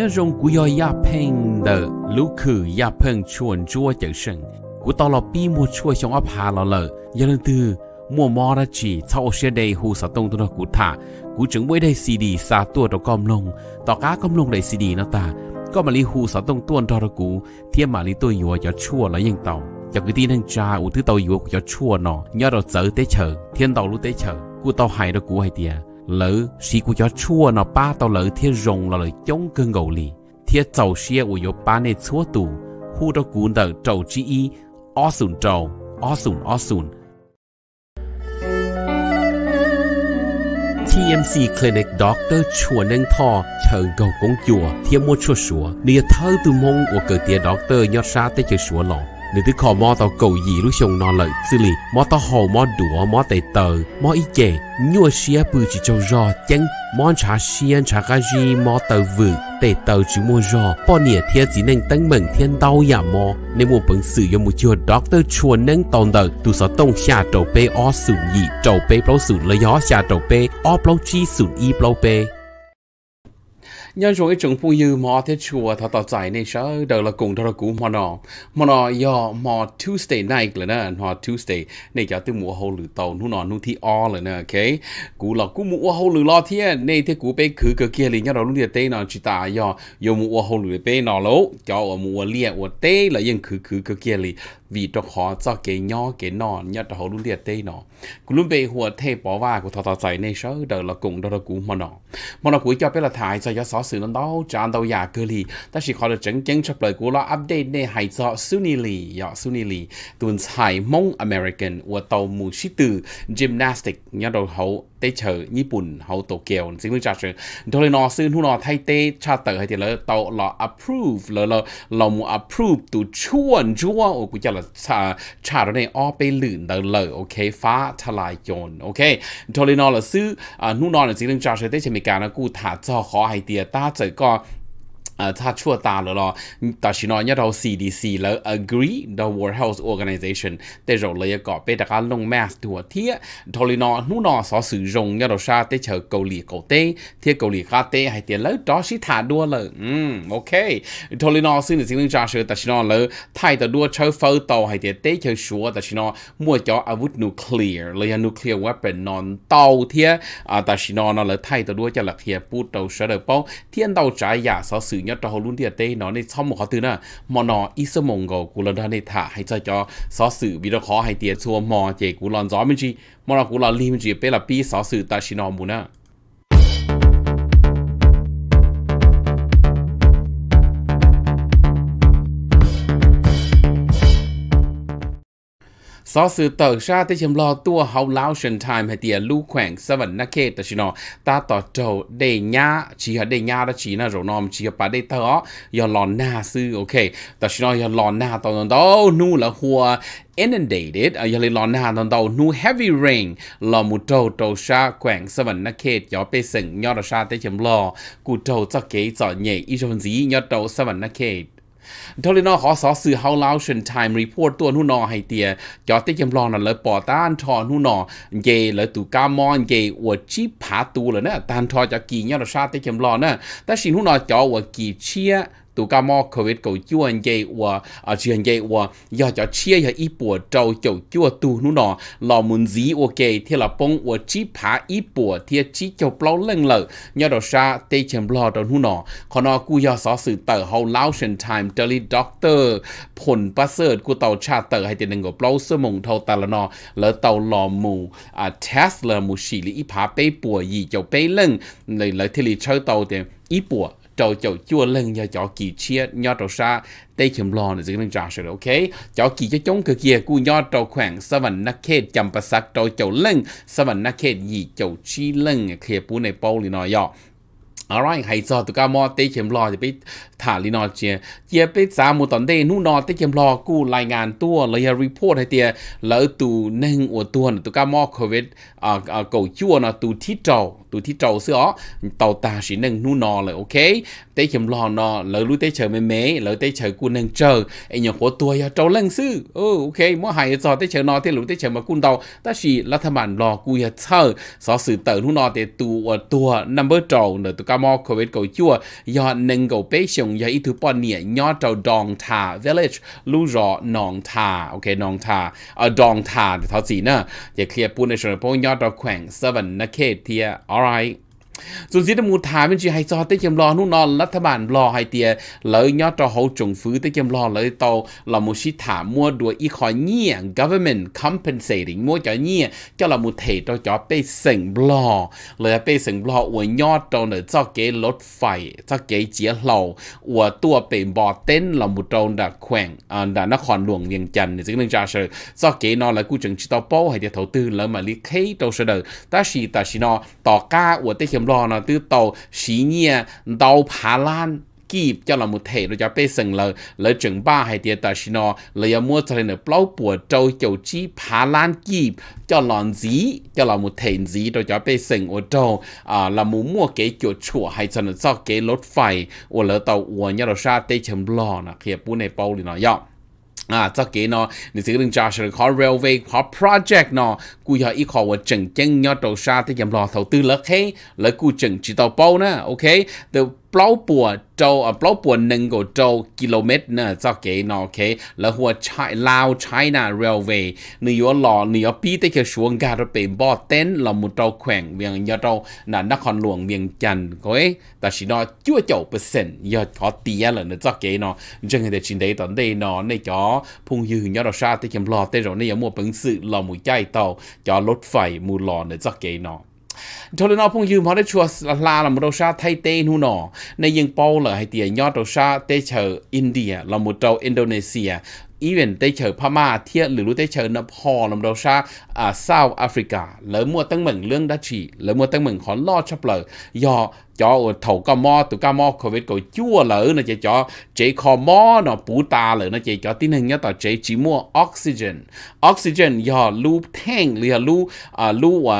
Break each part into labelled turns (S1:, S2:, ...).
S1: nhớ rong của yo ya peng de lu khử ya peng chuồn chua chẳng sân của tao là bi mua chua trong áp hà lò lờ giờ lần từ mua mò ra chỉ sau xe đầy hù sa tông tôi nó cú thả cú chứng mỗi đây cd sa tua đó com lông tao cá com lông đầy cd nó ta có mà lý hù sa tuôn đó đó cú thiên mà lý tôi chua là yên tàu cho cái tin thằng cha ủ thứ tàu nhùa cho chua nó nhớ đó chở tế chở tàu lú tế chở cú hay đó cú hay tiệt lỡ sĩ của cho chua nó ba tao lỡ thiên rồng là lời chống cơn gầu lì thiên tàu xe của yo ba nè chúa tù hu đó cuốn đỡ trầu chi y o sùn trầu o sùn o sùn TMC Clinic Doctor chùa nâng Tho, chờ gầu công chùa thiên mua chua sủa nia thơ từ mong, của cờ tía doctor nhót Sa tới chơi sủa lòng Nữ tử khò mò tàu cầu gì lúc chồng nó lợi xử lý Mò tàu hồ mò đũa mò tầy tờ Mò y chè Nhua xìa bư chỉ châu rò chân Mò trả xìa trả gà gì mò tờ vự Tầy tờ chỉ mò rò Bò nịa thiên chỉ nâng tấn mừng thiên đau yà mò Nên mô bằng sử dụng một chiều doctor chua nâng tòn tờ Tù sở tông xa trầu bê o sử nhị Trầu bê bao sử lợi gió xa trầu bê O ยังช่วงอ้จงพงยืมอเทชัวทอต่อใจในเช้าเดิ๋ละกุงทอละกูมอนอมอนอยอมอท u e s d a y night เลยนะมอ t u สเ d ย์ในเจ้าตัวมัวหูลือเตาหนุนอนหนุที่ออเลยนะโอเคกูหลอกกูมัวหูลือรอเที่ยในเที่ยกูไปคือเกเกียรีเนี่ยเราลุงเดียเต้นอนจิตาย่อยมัวหูลือไปนอนแล้วเจ้ามัวเลี้ยวเต้แล้วยังคือคือเกเกลีย vì cho khó cho cái nhỏ cái nọ nhớ cho họ luôn liệt tê nọ cũng luôn bị หัวเทปอว่ากูทอทอใจในเชื่อเดอละกุงเดอละกูมันนอมันนอกูจะเป็นละถ่ายจะยศสื่อนั้นดาวจานดาวยาเกลีแต่สิขอจะจังจังชับเลยกูละอัปเดตในหายจะซุนิลียอซุนิลีตุนไทยมงอเมริกันว่าเตามูชิตือจิมนาสติกยอดเขาเตเชอญี่ปุ่นเขาโตเกียวซึ่งรู้จักเชอโดยนอซื้อหุ่นนอไทยเตชาเตอร์ให้เตเลเตาหล่อ approve เลยเราเรามู approve ตัวชวนชัวโอ้กูจะละ查到呢，哦，被冷到了，OK，发出来用，OK，ทอรินอลซื้อนู่นนอนจริงงจะเช้ไดชเมการกูถ้าจะขอไอเดียตาจะก呃，他出大了咯，但是呢，一到 CDC 了 agree the World Health Organization，但 rồi là có bé đã có long mask thua thiệt, thôi nó nu nó sở sử dụng 一到啥，得 chờ cầu lì cầu tê, thiệt cầu lì khá tê hay tiền lỡ đó chỉ thả đua lỡ, um ok, thôi nó xin được xin ra sự, 但是呢 lỡ thay từ đua chơi phơi tàu hay tiền tê chơi sủa, 但是呢 mua cho a wood nuclear, là nuclear weapon non tàu thiệt, à 但是呢 nó lỡ thay từ đua cho là thiệt bút tàu sở được bao, thiên tàu trái giả sở sử nhớ trò luôn thì à, tê nó nên xong một khó từ nè mà nó ít sơ mong gò cú lần đó này thả hay cho cho xó sự vì đó khó hay tiền xua mò chè cú lon gió mình chi mà nó cú lon lim chỉ bé là pi xó sự ta chỉ nó muốn nè sau sự tờ ra tới chấm lo tua hậu lao sân time hay tiền lưu khoảng sa vẫn nắc kê ta chỉ nó ta tỏ trầu đề nhá chỉ ở đề nhá đó chỉ là rồi nom chỉ ở bà đề thở giờ lò na sư ok ta chỉ nó giờ lò na tao nó đâu nu là hùa inundated อย่าเลยลอนหาตอนเตานู à, heavy rain ลอมุโตโตชาแขวงสวรรณเขตยอไปสึงยอดชาเตชมลอกูโตจะเกยจอดใหญ่อีชนสียอดโตสวรรณเขตทอลินอขอสอสื่อเฮาลาวเชนไทม์รีพอร์ตตัวนู่นอไฮเตียจอเติจำลองนั่นเลยปอต้านทอนู่นอเยเลยตูกามอนเยอวดชีผาตูเลยนะตานทอจะกี่เนี่ยเราชาเติจำลองนะแต่ชินนู่นอจอวกี่เชีย tụ cao mò covid cầu chua anh dây và à chuyện anh dây và do cho chia cho ít bùa trâu chầu chua tụ nụ nọ lò muốn gì ok thì là bông và chỉ phá ít bùa thì chỉ cho bao lần lợ nhớ đồ xa tê chèm lo đồ nụ nọ còn nó cú do xó sự tờ hầu lao sinh time daily doctor phồn bá sơ cú tàu cha tờ hay tiền ngộ bao sơ mông thâu tà là nọ lỡ tàu lò mù à test là mù xì lý ít phá bê bùa gì cho bê lần lời lấy thì lý chơi tàu tiền ít bùa trâu chậu chua lần nhờ chó kỳ chia nhờ trâu xa tê chìm lò nè dựng trang rồi ok chó kỳ cho chống cực kia cu nhờ trâu khoảng sa vần nắc khê chầm bà sắc trâu chậu lần sa vần nắc khê gì chậu chi lần khê bú này bao lì nọ yọ alright hãy cho tụi cá mò tê chém lò thì bị thả lì nó chia chia bị giá một tuần đây nu nó tê chém lò cú lại ngàn tua lấy report hay tiề lỡ tụ nâng của tuần tụi cá mò covid à à cầu chua nó tụ thít trâu tụi thi trầu xưa ó tàu ta chỉ nâng nu nò là ok tế chấm lò nò lỡ lui tế chờ mê mê lỡ tế chờ cu nâng chờ ấy nhỏ của tôi trầu lần sư ừ ok mỗi hai giờ tế chờ nò tế lũ tế chờ mà cun đầu ta chỉ là thầm lò cu ya chờ so sự tờ nu nò tế tụ tụ number trầu nữa tụ ca mò covid cầu chua do nâng cầu bế sông do ít thứ bọn nhẹ nhỏ trầu đòn thà village lưu rõ nòng thà ok nòng thà ở ờ, đòn thà thì thảo gì nè để dạ clear ปุ่นในส่วนพวกยอดเราแข่งเซเว่นนะเคทีอา All right. dù gì đó một chỉ hay cho tới chấm lo nút non lát bản lo hay tiền lợi nhớ cho hậu trùng phứ tới chấm lo lợi tàu là một sĩ thả mua đùa ít khỏi government compensating mua cho nhẹ cho là một thể cho cho bê sừng lo lợi bê sừng lo của nhớ cho nữa cho cái lốt phải cho cái chia lầu của tua bê bỏ tên là một trâu đã khoảng à, đã nó còn luồng viêng chăn thì nên ra sự do cái nó là cú chừng chỉ tao hay tiền đầu tư lỡ mà lý khế đâu sự đời ta chỉ ta chỉ nó tỏ ca của tới chấm đó nó từ tàu xí nhẹ đau phá lan kịp cho là một thể rồi cho bê sừng lờ lờ chừng ba hay tiền ta xin nó lờ mua cho nên bao bùa trâu chầu chi phá lan kịp cho lòn gì cho là một thể gì rồi cho bê sừng ô trâu à là muốn mua cái chỗ chùa hay cho nên sau cái lốt phải ô lỡ tàu ô nhà là sa tê chấm lò nè kia bún này bao thì nó dọc 啊，則幾呢？你這個人家是學 railway 學 project 呢，故要依靠我正經要到啥的人落頭 tư 了嘿，來故正知道包呢，OK？都 bao bùa trâu à bao bùa nâng cổ trâu km nè cho cái nó cái là hùa chai lao China Railway nếu yếu lò nếu yếu pi tới cái xuống gà rồi bị bỏ tên là một trâu khoảng việc nhà trâu là nó còn luồng việc chăn cái ta chỉ nó chưa chậu phần trăm giờ có tiền là nó cho cái nó chẳng hạn để chuyện đấy tận đây nó này cho phung dư nhà đó xa tới kiếm lò tới rồi này yếu mua bằng sự là một chạy tàu cho lốt phải mua lò nữa cho cái nó ทลนอพงยืมพอได้ชัวลาลำโรชาไทยเต้นหูหนอในยิงเปาเลยให้เตียยอดโรชาเตเชออินเดียลำมุดเตาอินโดนีเซียอีเวนเตเชอพม่าเทียหรือรู้เตเชอนพอลำโรชาอ่าเซาแอฟริกาแล้วมัวตั้งเหมืองเรื่องดัชชีแล้วมัวตั้งเหมืองขอนลอดชับเลยยอจอเถากมอตุกมอโควิดก็ชั่วเลยนะเจจอเจคอมอเนาะปูตาเลยนะเจจอที่หนึ่งเนี่ยต่อเจจิมัวออกซิเจนออกซิเจนยอลูแท่งเรียลูอ่าลูว่า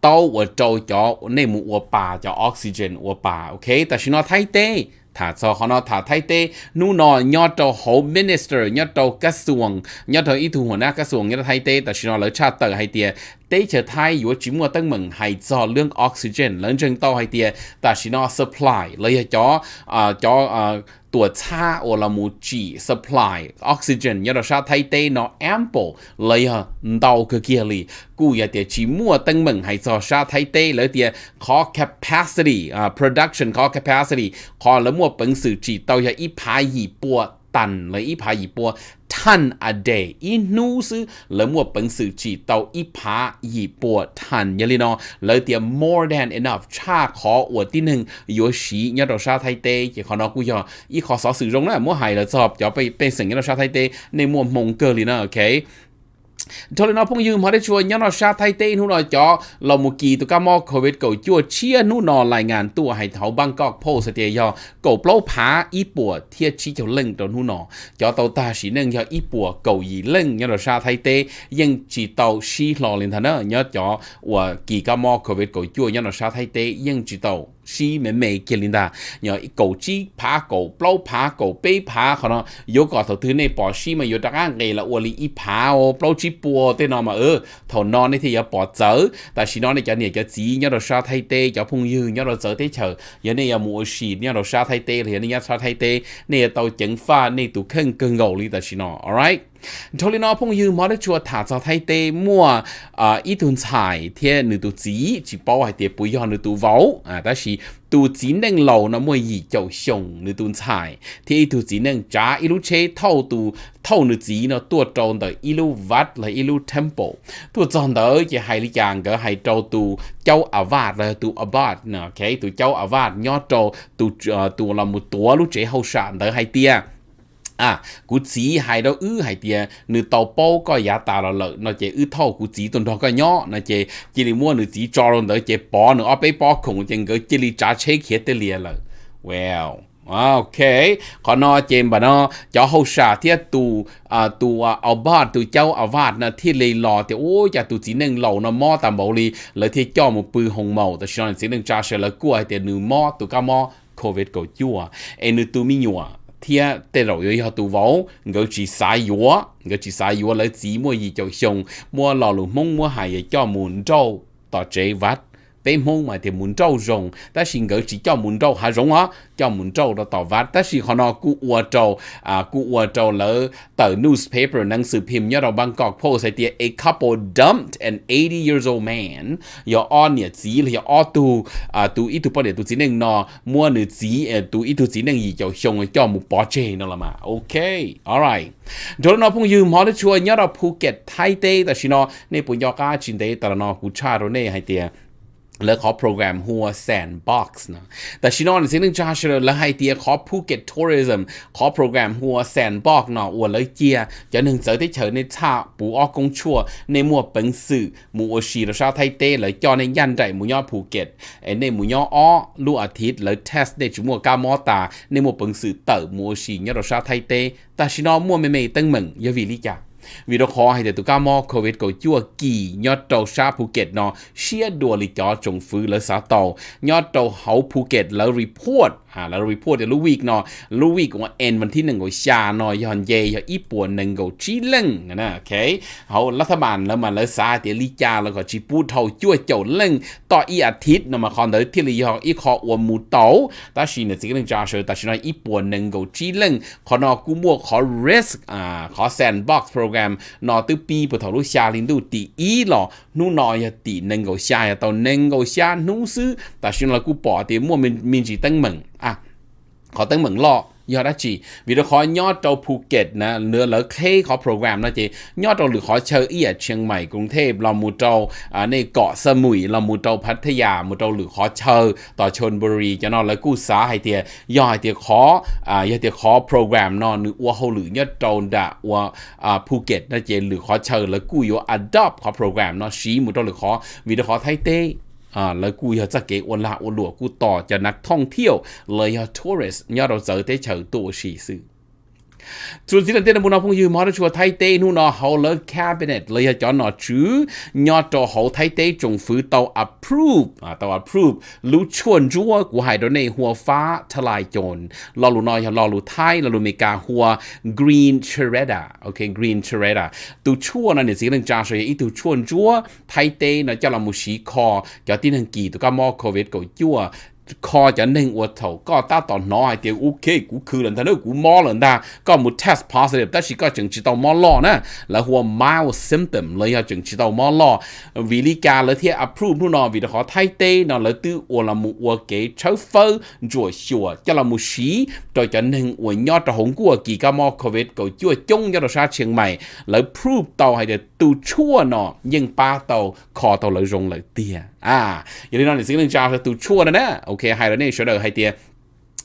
S1: tàu của trâu cho nên mù của bà cho oxygen của bà ok ta xin nó thay thế thả cho họ nó thả thay thế nu nó nhớ trâu hậu minister nhớ trâu các xuồng nhớ trâu ý thu hồn á các xuồng nhớ thay thế ta xin nó lấy cha tờ hay tiền tế trở thay yếu chỉ mua tăng mừng hay do lượng oxygen lớn chân tàu hay tiền ta xin nó supply lấy cho uh, cho uh, tua cha o là mu chi supply oxygen nhớ là sao thay tê nó ample lấy hả ờ, đau kia li cú ya tiệt chỉ mua tăng mừng hay cho sao thay tê lấy tiệt có capacity uh, production có capacity có lấy mua bằng sự chi tàu ya ít phá gì bùa tần lấy ít phá gì bùa ทันอเดอีนูซื้อแล้วมัวปังสื่อจีเตาอีผาหยีปวดทันยลีนอเลยเตีย more than enough ชาขออวดที่หนึ่งโยชวชียรดชาไทเตเกี่ยขอนอกุยออีขอสอสื่อรงนะมัวหายแล้วสอบเดี๋ยวไปเป็นสิ่งยรดชาไทเตในมัวมงเกอร์ลีนอโอเค cho nên nó phong như mà để chùa nhớ nó xa thay tên hú nó cho là một kỳ tụ ca mò khổ vết cầu chùa chia nú nó lại ngàn tụ hải thảo Bangkok po sẽ tiề do cầu plô phá y bùa thiê chi cho lưng cho nú nó cho tàu ta chỉ nâng cho y bùa cầu gì lưng nhớ nó xa thay tê nhưng chỉ tàu xí lò lên thân đó nhớ cho của kỳ ca mò khổ vết cầu chùa nhớ nó xa thay tê nhưng chỉ tàu 是美美吉林的，然后狗鸡爬狗，包爬狗被爬，可能有个头头呢保是嘛，有得按给了我哩一爬哦，包鸡波对那嘛呃，头那呢天要保走，但是那呢叫你叫子，你要杀太低，叫朋友你要走得巧，有呢要磨事，你要杀太低，有呢要杀太低，你要到整法，你都肯更牛哩，但是呢，all right。ทลินอพงยูมอดชัวถาจอไทเตมั่วอ่าอีตุนฉายเทียหนึ่งตัวจีจีป้อไอเตียปุยยอนหนึ่งตัวเว้าอ่าแต่ชีตัวจีนดังเหล่านะมวยยี่เจ้าชงหนึ่งตัวฉายที่อีตัวจีนดังจ้าอีลูเชเท่าตัวเท่าหนึ่งจีเนาะตัวจอนเดออีลูวัดเลยอีลูเทมเปิลตัวจอนเดอจะให้ลิยังก็ให้เจ้าตัวเจ้าอาวาสเลยตัวอาวาสเนาะโอเคตัวเจ้าอาวาสย่อเจ้าตัวตัวละมุตัวลูเชเฮาชานเดอให้เตีย à cú chỉ hay đó ư hay tiề, nữ tàu bao có giá ta là lợi nó chỉ ư thâu cú chỉ tuần đó có nhỏ nó chỉ chỉ li mua nữ chỉ cho luôn đó chỉ bỏ nữ ở bên bỏ cùng chân cái chỉ li trả chế kia tới liền là well ok còn nó chém bà nó cho hậu sa thì tu à tu à ở ba tu cháu ở vạt là thì lấy lò thì ôi giờ tu chỉ nên lầu nó mò tạm bảo đi lấy thì cho một bự hồng màu thì cho nên chỉ nên trả sẽ là cua tiề nữ mò tu cá mò covid cầu chua em nữ tu mi nhua 天得老有以后都往，我去晒药，我去晒药来治么伊就上，么老路梦么还也叫门招到这挖。bé mông mà thì muốn trâu rồng ta xin gỡ chỉ cho muốn trâu hà rồng á cho muốn trâu đó tỏ vát ta xin họ nó cụ ua trâu à cụ ua trâu lỡ tờ newspaper năng sự phim nhớ đầu Bangkok Post hay tiếc, a couple dumped an 80 years old man yo on ya chỉ là yo on tu à tu ít tu bao để tu chỉ nên nó mua nữ chỉ à, tu ít tu chỉ nên gì cho xong cho một bỏ chê nó là mà ok alright rồi nó phong dư mà nó chua nhớ đầu Phuket Thái Tây ta xin nó nên bây giờ cả chuyện đấy ta nó cũng cha rồi này hay tiếc. แล้วขอโปรแกรมหัวแซนบ็อกซ์นะแต่ชินอนสิ่งหนึ่งจ้าเชลแล้วไฮเตียขอภูเก็ตทัวริสม์ขอโปรแกรมหัวแซนบ็อกซ์เนาะอวดเลยเจียจะหนึ่งเจอที่เฉยในชาปูออกกงชัวในมัวเป็งสื่อมูโอชีแล้วชาไทเต้เลยจอในยันใจมูย่อภูเก็ตไอในมูย่ออ้อลูกอาทิตย์เลยเทสในจุมัวกามอตาในมัวเป็งสื่อเต๋อมูโอชีเนี่ยเราชาไทเต้แต่ชินอนมัวไม่ไม่ตั้งมึงยาวีลิจ่าวิดีโอคอให้เดตุก้ามอโควิดก็ชั่วกี่ ยอดเตาชาภูเก็ตเนาะเชียดัวลิจอจงฟื้นและสาตอยอดเตาเฮาภูเก็ตแล้วรีพอร์ต à là report là week nó lu week của end วันที่1ของชาหน่อยยอนเยยอีปัว1ของจีเล่งนะโอเคเฮารัฐบาลแล้วมาแล้วซาเตลิจาแล้วก็จีปูเท่าจั่วเจ้าเล่งต่ออีอาทิตย์นะมาคอนเดที่ลีฮออีคออวมูเตาตาชินะสิกนึงจาเชอตาชินะอีปัว1ของจีเล่งขอนอกูมัวขอ risk อ่าขอ sandbox program นอตึปีปูเท่าลูชาลินดูตีอีหลอนูนอยตี1ของชาเตา1ของชานูซื้อตาชินะกูปอเตมัวมินมินจีตั้งมึงขอเติ้งเหมืองล่อยอดจีวิดีโอคอยอดเจ้าภูเก็ตนะ เนื้อเหลือเคขอโปรแกรมนะจียอดเจ้าหรือขอเชอ เอียดเชียงใหม่กรุงเทพลำมูเจ้าในเกาะสมุยลำมูเจ้าพัทยามูเจ้าหรือขอเชอต่อชนบุรีจะนอนแล้วกู้สาไฮเตียยอดไฮเตียขออ่ไฮเตียขอโปรแกรมนอนหรืออัวเฮาหรือยอดเจ้าดะอัวภูเก็ตนะเจหรือขอเชอแล้วกู้โยอัดดับขอโปรแกรมนอนชี้มูเจ้าหรือขอวิดีโอคอไทยเต้อ่าแล้วกูอยากจะเก็บอลาอลัวกูต่อจะนักท่องเที่ยวเลยอะทัวริสเนี่ยเราเจอได้เฉาตัวสี่สื่อจุดสิ่งเดียวมุนเอาพงยืมมาด้วยชัวไทยเต้นู่นอเขาเลิกแคบิเนตเลยจอนอจื้อยอดจอเขาไทยเต้จงฟื้นเตา approve อ่าเตา approve รู้ชวนจั่วกูหายโดนในหัวฟ้าทลายโจรรอลูนอยรอลูไทยรอลูเมกาหัว green c h e r e d a โอเค green c h e r e d a ตูชั่วนั่นเนี่ยสิ่งหนึ่งจ้าเฉยอีตูชวนจั่วไทยเต้นะจะเรามุชีคอจะที่หนึ่งกี่ตัวก็มอโควิดก็จั่ว kho cho nên 我头，个打到脑海点 OK，股去了，但那股毛了的，个冇 test positive，但是个正知道毛咯呢，然后 mild symptom 了要正知道毛咯，为你家了天 approve 不呢，为了好太低呢，了都我了冇我给抽分做少，叫了冇死，对 cho nên 我要到红过几个毛 covid 个就中要到啥情买，了 prove 到还得都错呢，应巴到靠到了容了点。啊，有啲當年聖經教嘅讀錯了呢，OK，還有那時候還點。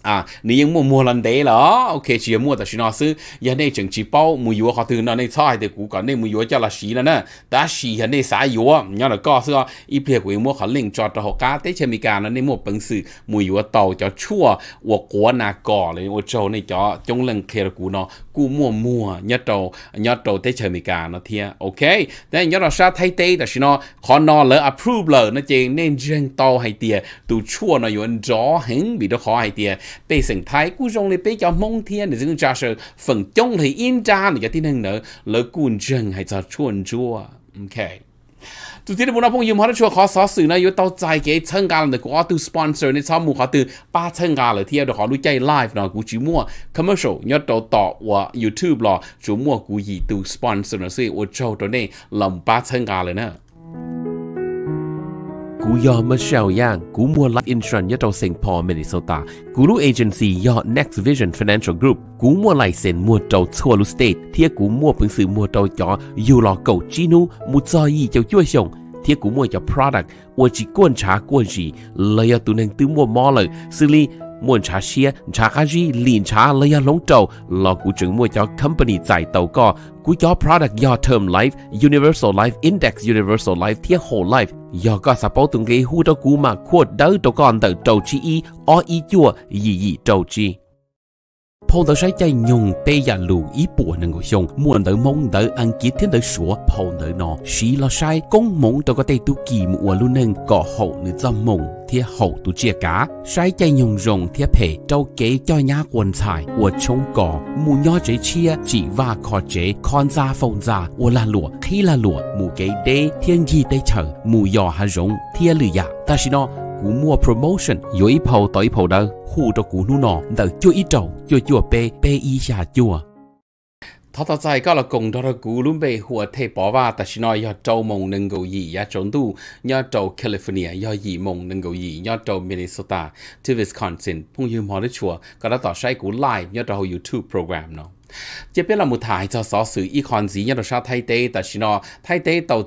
S1: à nếu những mua mua lần đấy là ok chỉ mua tại nó sư giờ này chẳng chỉ bao mua yếu họ từ nó này sai thì cũng còn này mua yếu cho là xí là nè đã xí hiện nay xả yếu nhớ là có sư ít việc của mua họ linh cho cho họ cá tết chơi mi cá nó này mua bằng sự mua yếu tàu cho chua của của nà cỏ này ô châu này cho trong lần kia là cũ nó cú mua mua nhớ tàu nhớ tàu tết chơi mi cá nó thia ok đấy nhớ là sao thay tê là xí nó khó nó lỡ approve lỡ nó chỉ nên riêng tàu hay tiền từ chua nó yếu gió hứng bị đó khó hay tiền ปสิงไทยกูจงเลยไปจอมงเทียนในซึงจาเสฝั่งจงเลยอินจานในที่หนึ่งเนอะแล้วกูจงให้จะชวนจัวโอเคสุดที่ที่ผมจะพงยิ่งมากที่ชัวขอสอสื่อนะยุตเอาใจเก๋ชิงการในกูอัตุสปอนเซอร์ในช่องมูขอตือป้าเชิงการเลยเที่ยวเดอกหัวลุยใจไลฟ์เนาะกูจีมั่วคอมเมอร์เชลยุตเอต่อว่ายูทูบหรอจูมั่วกูยี่ตุสปอนเซอร์นะซึ่งโอ้ร์ตอนนี้ลำป้าเชิงการเลยเนาะ cú yo Michelle Yang cú mua life insurance cho St. Paul Minnesota cú lu agency yo Next Vision Financial Group cú mua lại sen mua trâu thua state thiệt cú mua phương sự mua trâu cho yêu lò cầu chinu mu cho yi cho chua xong thiệt cú mua cho product ua chỉ quan trả quan gì lời tu nên tư mua mò lời xử lý muốn trả xe trả cái gì liền trả lấy lông trâu, lo cụ chứng mua cho company giải tàu co cú cho product do term life universal life index universal life thiết whole life do có support từng cái hu đó cú mà quote đó tàu con tàu trâu chi y o y chua gì gì trâu chi 跑到谁家用对呀路一步能够上，莫到梦到按几天到说跑到那，谁了谁公梦到个对都寂寞路能搞好你怎梦？贴好都 chia cá, sai chạy nhung rồng thiết thể trâu kế cho nhá quần thải của trông cỏ, mù nho chế chia chỉ và khó chế con ra phong ra của là lụa khi là lụa mù đê thiên gì tây chở mù giò hà rồng thiên lử dạ ta xin nó กูมัว promotion ย o ít hầu tới ít hầu ู â u h ู c ู o cú น u n น đỡ chưa ít จ r ầ u chưa c h ư เปเปอีชา c h ว a ท้อต่อใจก็ละกงดรกูลุ่มไปหัวเทปอว่าแต่ชินอยยอดโจมงหนึ่งกูยียอดจงดูยอดโจแคลิฟอร์เนียยอดยีมงหนึ่งกูยียอดโจมินนิโซตาที่วิสคอนซินพุ่งยืมหอได้ชัวก็แล้ต่อใช้กูไลฟ์ยอดเรายูทูบโปรแกรมเนาะ chế biết là một thải cho xó sử gì nhá đồ sao thay tế tại xin nó tế tàu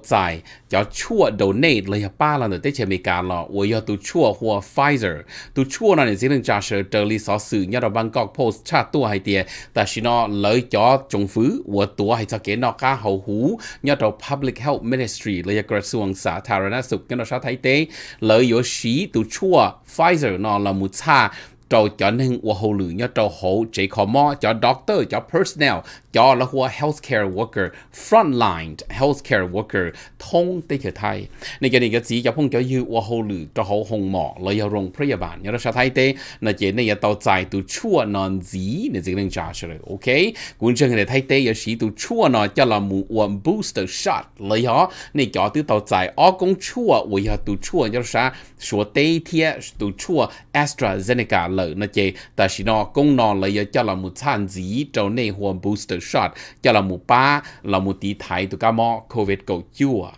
S1: cho chua đầu lấy ba là nửa tế chế mỹ cả lọ ủa tu chua hua Pfizer tu chua là nửa dĩ đừng trả sở trở lý xó sử nhá Bangkok Post trả tua hay tìa tại xin lấy cho chống phứ ủa tua hay cho kế nó cá hú nhá đồ Public Health Ministry lấy cho xuồng xã thà ra sục nhá đồ sao thay tế lấy yo xí tu chua Pfizer nó là một thả cho cho nên và hồ lử nhớ cho hộ chỉ có mò cho doctor cho personnel cho là hua healthcare worker frontline healthcare worker thông tây kia thai này cái này cái gì cho phong cho yêu hoa hậu lử cho hậu hồng mỏ là yêu rong pria bản nhớ ra thay thế là chỉ này tàu chạy từ chua non gì này chỉ nên trả rồi ok cũng chẳng này thay thế yêu sĩ từ chua nó cho là mu one booster shot là yêu này cho từ tàu chạy ở công chua và yêu từ chua nhớ sao? số tây thiệt từ chua AstraZeneca lợi, là chế. tại vì nó công nó là yêu cho là một sản gì trong này hoa booster shot cho là mu pa là mu tí thái tụ ca mò covid cầu chua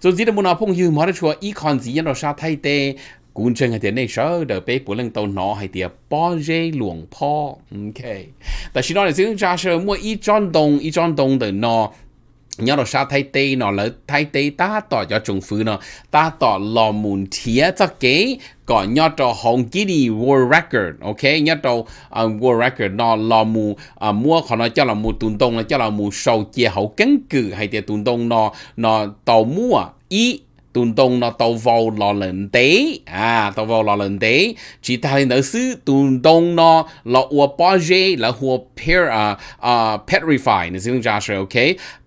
S1: rồi gì đó muốn nói phong hưu mà chua ý còn gì nó sao thay te, cũng chân hay thế này sao đợi bé bố lần tàu nó hay tiệp bao dê luồng po ok tại sao nói là chúng cha sẽ mua e tròn dong, e tròn dong để nó nhớ là sao thay tê nó là thay tê ta tỏ cho chúng phứ nó ta tỏ lò muốn thía cho kế có nhớ cho hồng kí đi world record ok nhớ cho uh, à, world record nó lò mù uh, mua khó nó cho là mù tùn tông cho là mù sầu chia hậu cấn cử hay thì tùn tông nó nó tàu mua ý tùn tông nó tàu vào lò lần tế à tàu vào lò lần tế chỉ ta nữa sư tùn tông nó là ua bao là hua pair à à petrify nó xin chào rồi ok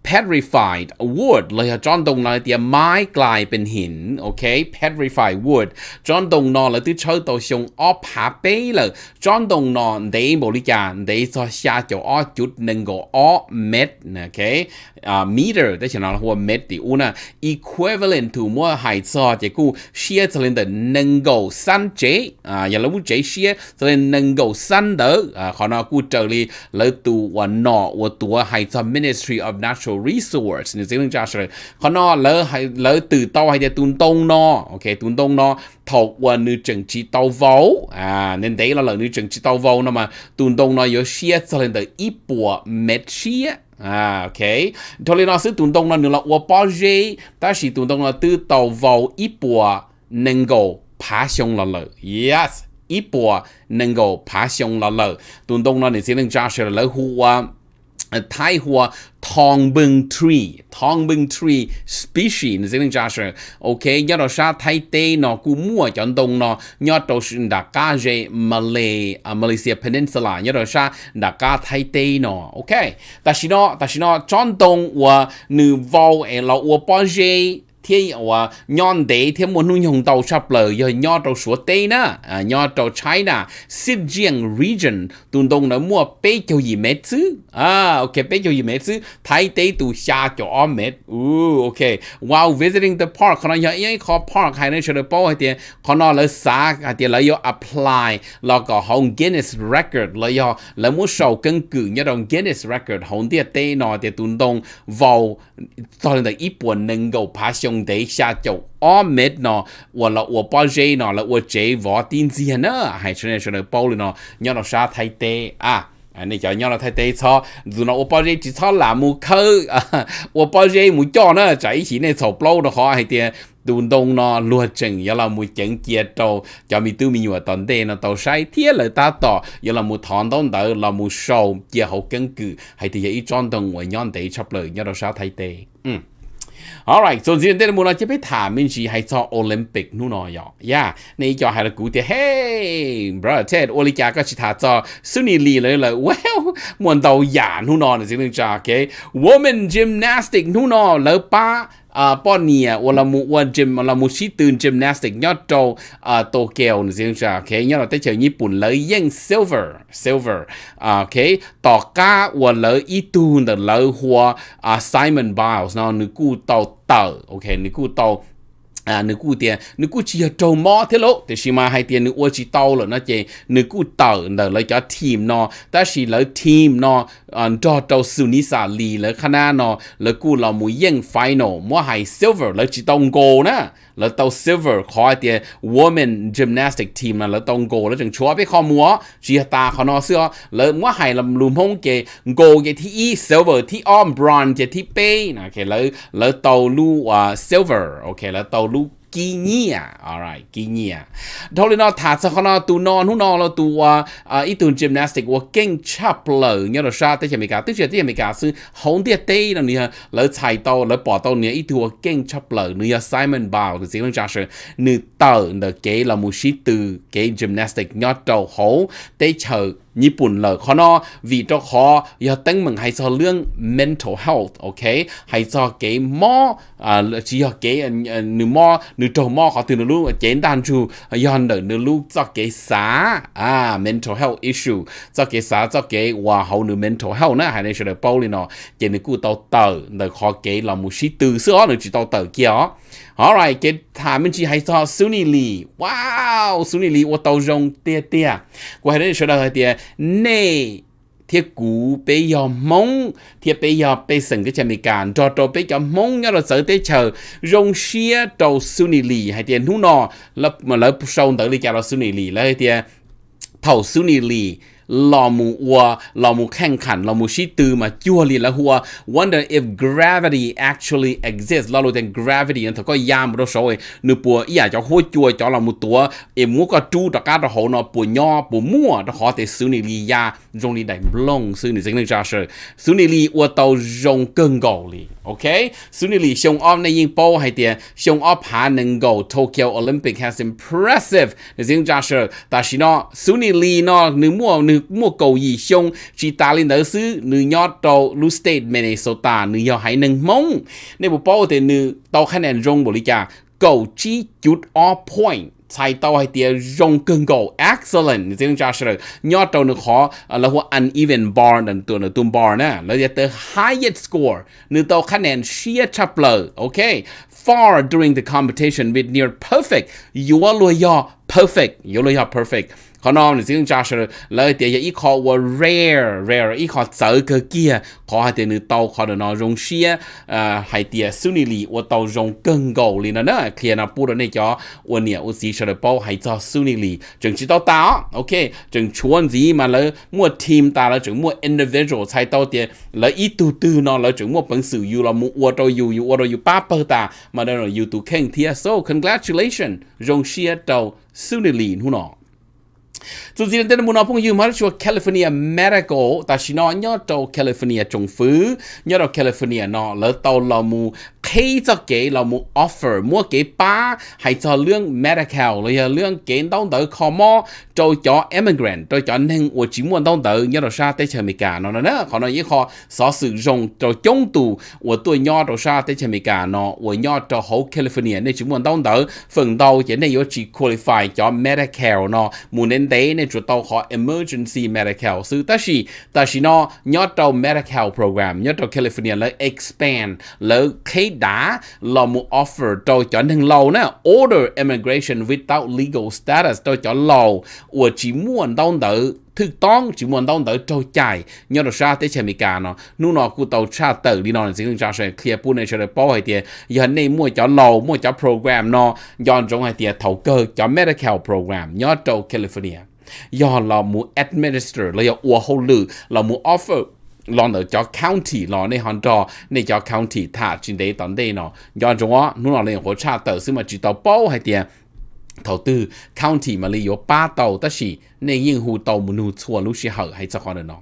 S1: petrified wood เลยจอนตรงนอยเตียไม้กลายเป็นหินโอเค petrified wood จอนตรงนอเลยที่เชื่อตัวชงอ้อผาเป้เลยจอนตรงนอนเดย์บริการเดย์ซอชาเจ้าอ้อจุดหนึ่งก็อ้อเม็ดนะโอเคอ่า meter ได้ชนะหัวเม็ดตีอูน่ะ equivalent to มัวหายซอเจ้ากูเชียร์เลยแต่หนึ่งก็สั้นเจอ่าอย่าลืมเจเชียร์เลยหนึ่งก็สั้นเด้ออ่าขอนอกูเจอเลยเลยตัววันนอว่าตัวหายซอ ministry of natural resource นี่สิ่งจะช่วยขนอเลอให้เลอตื่นโตให้เดตุนตงนอโอเคตุนตงนอทวันนึจังจีโตวอ่าเน้นเดี๋ยวเรานึจังจีโตวนะมาตุนตงนอ有些只能的一波没切。à à, ok thôi lên nó sẽ tụng tông nó nữa là wo bao giờ ta chỉ tụng tông là từ đầu vào ít bộ nâng cầu phá xong là lợi yes ít bộ nâng cầu phá xong là lợi tụng tông nó thì sẽ nâng cho sự là lợi hữu Ờ, thái thong bưng tree, thong bưng tree species nên tiếng Trung là ok, nhớ đó sa Thái Tây nó cũng mua chọn đông nó nhớ đó là đặc ca rễ Malay, à, Malaysia Peninsula nhớ đó sa đặc ca Thái Tây nó ok, ta xin nó ta xin nó chọn đông và nữ vào ở là ở bao giờ thì à nhon đế thì muốn nuôi hồng tàu sắp lờ giờ nho tàu số tây na à nho tàu China Xinjiang region tuần đông nó mua bê cho gì mẹ chứ à ok bê cho gì mẹ chứ thái tây tu xa cho ông mẹ ừ ok while visiting the park còn nhớ ấy có park hay nên chơi bao hay tiền còn nó là xa hay tiền là yo apply là có hồng Guinness record là yo là muốn sầu căn cứ nhớ đồng Guinness record hồng tiền tây nó tiền tuần đông vào cho nên là ít buồn nâng cầu passion xa mệt 等地下就阿灭呢，我了我包这呢了我这我点子呢，还是那说了包了呢，你要啥太低啊？啊，你叫 nhau là thay à, à, tê cho cho nó dù nó bao giờ chỉ cho là mu khơ ô bao giờ mu cho nó chạy chỉ này sầu lâu nó họ hay tiền à, đun đông nó luôn chừng giờ là mu chừng kia trâu cho mình tư mình nhựa tận tê nó tàu sai thiết là ta tỏ giờ là mu thon đông đỡ là mu sâu, kia hậu cân cử hay thì giờ ý chọn đồng ngoài nhon để chập lời nhau đó sao thay tê ừ Alright, so giờ đây là muốn nói chỉ biết thả mình chỉ hay cho Olympic nu nó Yeah, này cho hay là cú thì hey, brother Ted, ô lý cha có chỉ thả cho Sunny Lee lấy well, muốn đầu giả nu nó là gì nữa okay? Women gymnastic nu nó là à bao nhiêu hoặc là một quan gym hoặc là một sĩ tuyển gymnastics nhớ trâu à Tokyo nữa riêng chào ok nhớ là tới chơi Nhật Bản lấy yên silver silver à ok tỏ cá hoặc lấy ít tuần là lấy hoa à Simon Biles nó nữ cụ tàu tàu ok nữ cụ tàu à nữ cụ tiền nữ cụ chỉ trâu mò thế lỗ thì xí mà hai tiền nữ ua chỉ tàu là nó chỉ nữ cụ tàu là lấy cho team nó ta chỉ lấy team nó cho trâu sư ní xả lì lấy khana nó lấy cụ là mũi yên final mua hai silver lấy chỉ tông gold nè แล้วตซิ silver ขอเตีย women gymnastic team นะแล้วตองโกแล้วจึงชัวไปขอมัวจีตาขอนอเสื้อแล้วมัวไห่ลำลุมห้องเกโกเกที่อี silver ที่อ้อม bronze เกที่เป้นะโอเคแล้วแล้วตัวลู่อ่า silver โอเคแล้วตัวลู่ kỳ nhỉ alright kỳ nhỉ thôi nó thả sao nó tu nó hú nó là tu à ít à, tuần gymnastic và kinh chập lờ nhớ là sao tới giờ mình cả tới giờ tới giờ mình sư hồng địa tây là nè lỡ chạy tàu lỡ bỏ tàu nè ít tuần kinh chập lờ nè Simon Bao thì Simon Johnson nè tờ nè kế là một sĩ từ kế gymnastic nhớ tàu hổ tới chờ ญี่ปุ่นเลยข้อนอวีเจ้าคออย่าตั้งมึงให้ซอเรื่อง mental health โอเคให้ซอเก๋มออ่าจีอย่าเก๋หนึ่งมอหนึ่งโจมอขอตื่นรู้เจนดันชูย้อนเดินหนึ่งรู้จอเก๋สาอ่า mental health issue จอเก๋สาจอเก๋ว่าเขาหนึ่ง mental health นะให้ในเฉลยเป้าเลยเนาะเจนกูเต่าเต่าเดี๋ยวคอเก๋เรามูชิตือเสื้อหนึ่งจีเต่าเต่าเกี่ยว All right, cái thả mình chỉ hay cho Sunny Lee. Wow, Sunny Lee, tôi tàu rong tia tia. Qua hệ đến sửa đời tia. Nè, thiết gu bê yò mong thiết bê yò bê sừng cái chèm càn, trò trò bê yò mong nhớ là sợ tế chờ, rong xia trầu Sunny Lee hay tiền hú nọ, lập mà lỡ sâu tới đi chào là Sunny Lee, lỡ tia thầu Sunny Lee. ลอมูอัวลอมูแข่งขันลอมูชี้ตือมาจั่วลีละหัว wonder if gravity actually exists ลอรู้แต่ gravity นั่นเขาก็ยามรู้สวยนึกปัว อยากจะหัวจั่วจ่อลอมูตัวเอ็มัวก็จู้ตะการตะหงนอปัวย่อปัวมั่วตะขอแต่ซืนิลียาจงนี้ได้บล็องซืนิสิงนึกจ้าเชอซื้อนิลีอัวเตาจงเกิงเกาหลี okay? Sunili Xiong Op na yin po hai Tokyo Olympic has impressive. Ni zing ja shi ta shi no Sunili no nu mo nu mo go yi xiong chi ta lin de su nu yo to lu state Minnesota nu yo hai nung mong. Ni bu po te nu tao khan en jong bo li ja go chi jut all point ใช้ตัวให้เตียยงกึ่งก็ e x c e ซ l e n นี่จริงจ่าเชยอดตัวนึงขอแล้วว่าอันอีเวนบนร์นตัวนึงตุ้ม b ร์นะแล้วจะเตอ highest score นี่ตัวคะแนนเชียชับเลอร์โอเค far during the competition with near perfect ยัวลอยย o perfect ยัวลอยย o perfect เขานอมหนึ่งซึ่งจาชเลยเตียอีคอว่า rare rare อีคอเจอเกกี้ขอให้เตียนึงเตาขอเดนอรงเชียเอ่อให้เตียสุนิลีว่าเตารงเกิงเกาลีนะเนอะเคลียร์นะปูดในจอวันเนี่ยอุซีชเลยเป้าให้เจอสุนิลีจึงชิตเตาโอเคจึงชวนสีมาเลยมั่วทีมตาแล้วจึงมั่ว individual ใช้เตาเตียแล้วอีตูตือนอนแล้วจึงมั่วเป็นสื่ออยู่เรามั่วเราอยู่อยู่เราอยู่ป้าเปิดตามาเดนอยู่ตูเข่งเทียโซ congratulation รงเชียเตาสุนิลีหุ่นอ๋อ So zin den mun apung mà mar chua California medical ta shino nhớ to California chung phứ nhớ to California no le tàu lo mu khi cho kế lo mu offer mua kế ba hay cho lương medical lo lương kế đông tới khó mo cho cho emigrant cho cho nên của chỉ muốn đông tới nhớ to sa tế chờ mi cả nó nó khó nó ý khó sở sử dụng cho chống tù của tôi nhớ to sa tế chờ mi cả nó của nyo to hậu California nên chỉ muốn đông tới phần đầu chỉ nên yếu chỉ qualify cho medical nó muốn nên hiện nên này chủ tàu emergency medical sư ta chỉ ta chỉ nó nhớ tàu medical program nhớ tàu California là expand là khi đã là một offer tàu cho nên lâu nè order immigration without legal status tàu cho lâu và chỉ muốn đón đợi thư toán chỉ muốn đón tới trâu chạy nhớ được ra tới chemi cả nó nụ nó cụ tàu tra tử đi nó chỉ cần ra sẽ kia pu này sẽ được bao hay tiền giờ này mua cho lâu mua cho program nó dọn trong hay tiền thầu cơ cho medical program nhớ trâu California do là mu administer là do uo hậu lử là mu offer cho county cho county trên đây nó mà chỉ hay ถ้าจินเดตอนเดเนาะย้อนจงว่านู่นเราเรียนหัวชาเตอร์ซึ่งมาจีตอเป้าให้เตียทตื้อ county มาเลยโยป้าเต่าตั้งีในยิงหูเตามนุชวนลูกชิหให้จะคอนเนาะ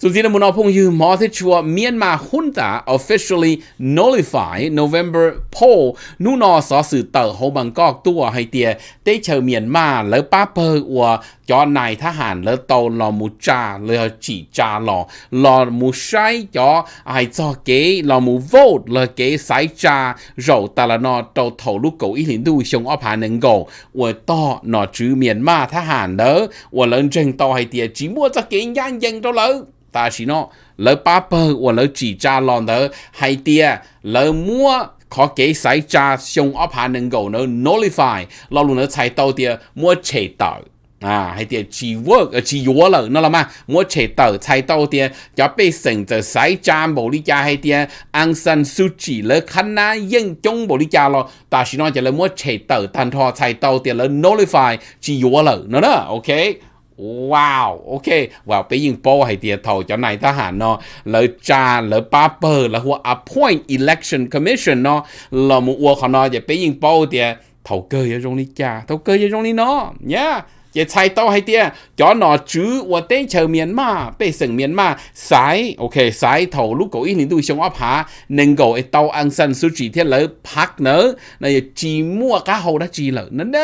S1: สุดที่นมุนพงยืมมอที่ชัวเมียนมาฮุนตา officially nullify November poll นู่นอสอสื่อเต่าโฮบังกอกตัวไฮเตีย ได้เชิญเมียนมาแล้วป้าเปอร์อัว cho này thá hàn lỡ tàu lò mù cha lỡ chỉ cha lò lò mù sai cho ai cho kế lò mù vô lỡ kế sai cha rồi ta là nó tàu thầu lúc cầu ý hình đuôi xong ốp hà nâng gồ ủa to nó chứ miền ma thá hàn đỡ ủa lớn trên tàu hay tìa chỉ mua cho kế nhan dân đâu lỡ ta chỉ nó lỡ ba bơ ủa lỡ chỉ cha lò đỡ hay tìa lỡ mua có kế sai cha xong ốp hà nâng gồ nó nullify lỡ lù nó chạy tàu tìa mua chạy tàu 啊，还得起我呃起我了，那了嘛，我切到菜刀的，要被省着晒家某里家还的，安生素质了，看那应用某里家了，但是呢，就了我切到单套菜刀的了 à, ờ, nullify 起我了，那呢，OK。Wow, ok, vào wow, bây giờ bố hay tiệt thầu cho này ta hẳn nó lỡ cha lỡ ba bờ là hoa appoint election commission nó là một cuộc họ nó về bây giờ bố tiệt thầu cơ ở trong đi cha thầu cơ ở trong đi nó nhá 也猜到还点，叫那猪我得朝面嘛，被省面嘛，晒 OK 晒头，如果一年都想我爬，能够一到安山数几天来拍呢，那也寂寞刚好的寂了，那呢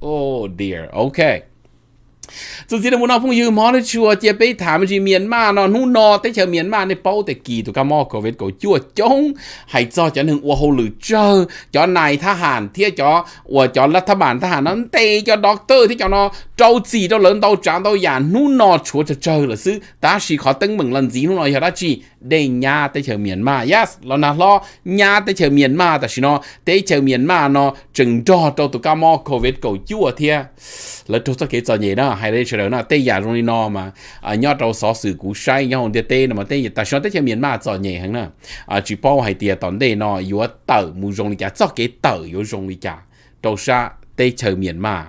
S1: ？Oh dear，OK、okay.。so si mona phong yu mo le chua che pe tham ji mien ma no nu no te che mien ma ne pau te ki tu ka mo ko vet ko chua chong hai cho cho nung wo ho lu cho cho nai tha han thia cho wo cho la tha ban tha han nó te cho doctor thì cho nó trâu gì đâu lớn đâu trắng đâu nhà nu no chua cho chơi là sư ta chỉ khó tưng mừng lần gì nu no ya ra chi đây nhà tới chờ miền ma yes lo na lo nhà tới chờ miền ma ta xin nó tới chờ miền ma nó chừng cho cho tụi cá mò covid cầu chua thia là cho cái trò nhẹ đó hay đây chờ nó, tới nhà rồi nó mà à nhau trâu xó sự cú sai nhau hồng tê mà tới ta xin tới chờ miền ma trò nhẹ hằng nè à chỉ bảo hay tiền tòn đây nó yếu tờ mu rong đi cả cho cái tờ yếu rong đi cả trâu sa tới chờ miền ma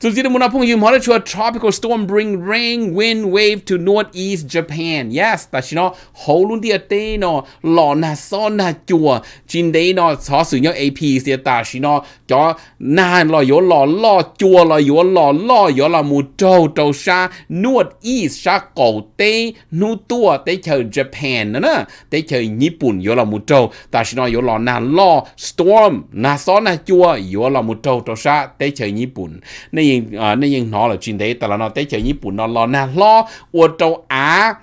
S1: Sunsida Munapong Yum Hora tropical storm bring rain wind wave to northeast Japan. Yes, ta chino holun dia te no lo na son na chua chin day no so su yo AP sia ta chino cho na lo yo lo lo chua lo yo lo lo yo la mu to to sha northeast sha ko te nu tua te chờ Japan na te chờ Nhật Bản yo la mu to ta chino yo lo na lo storm na son na chua yo la mu to to sha te chờ Nhật Bản nên yên à nên yên nó là chuyện đấy tại là nó tới chơi nhật bản nó lo na lo ô châu á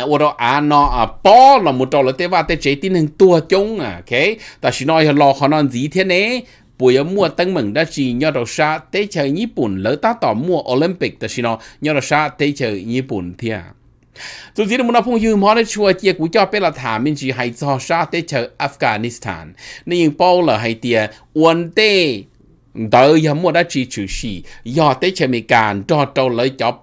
S1: ô đó à nó à bỏ là một trò là tế ba tế chế tin hình tua chung à ok ta chỉ nói lo khó non gì thế này bây giờ mua tăng mừng đã chỉ nhớ đầu xa tế chơi nhật bản lỡ ta tỏ mua olympic ta chỉ nó nhớ đầu xa tế chơi nhật bản thì à dù gì muốn phong yêu mà nó chua chia cú cho bé là thả mình tế chơi afghanistan nên bao là hay tiền tế tới giờ mua đã chỉ chủ sĩ do tới chế cho trâu lấy cho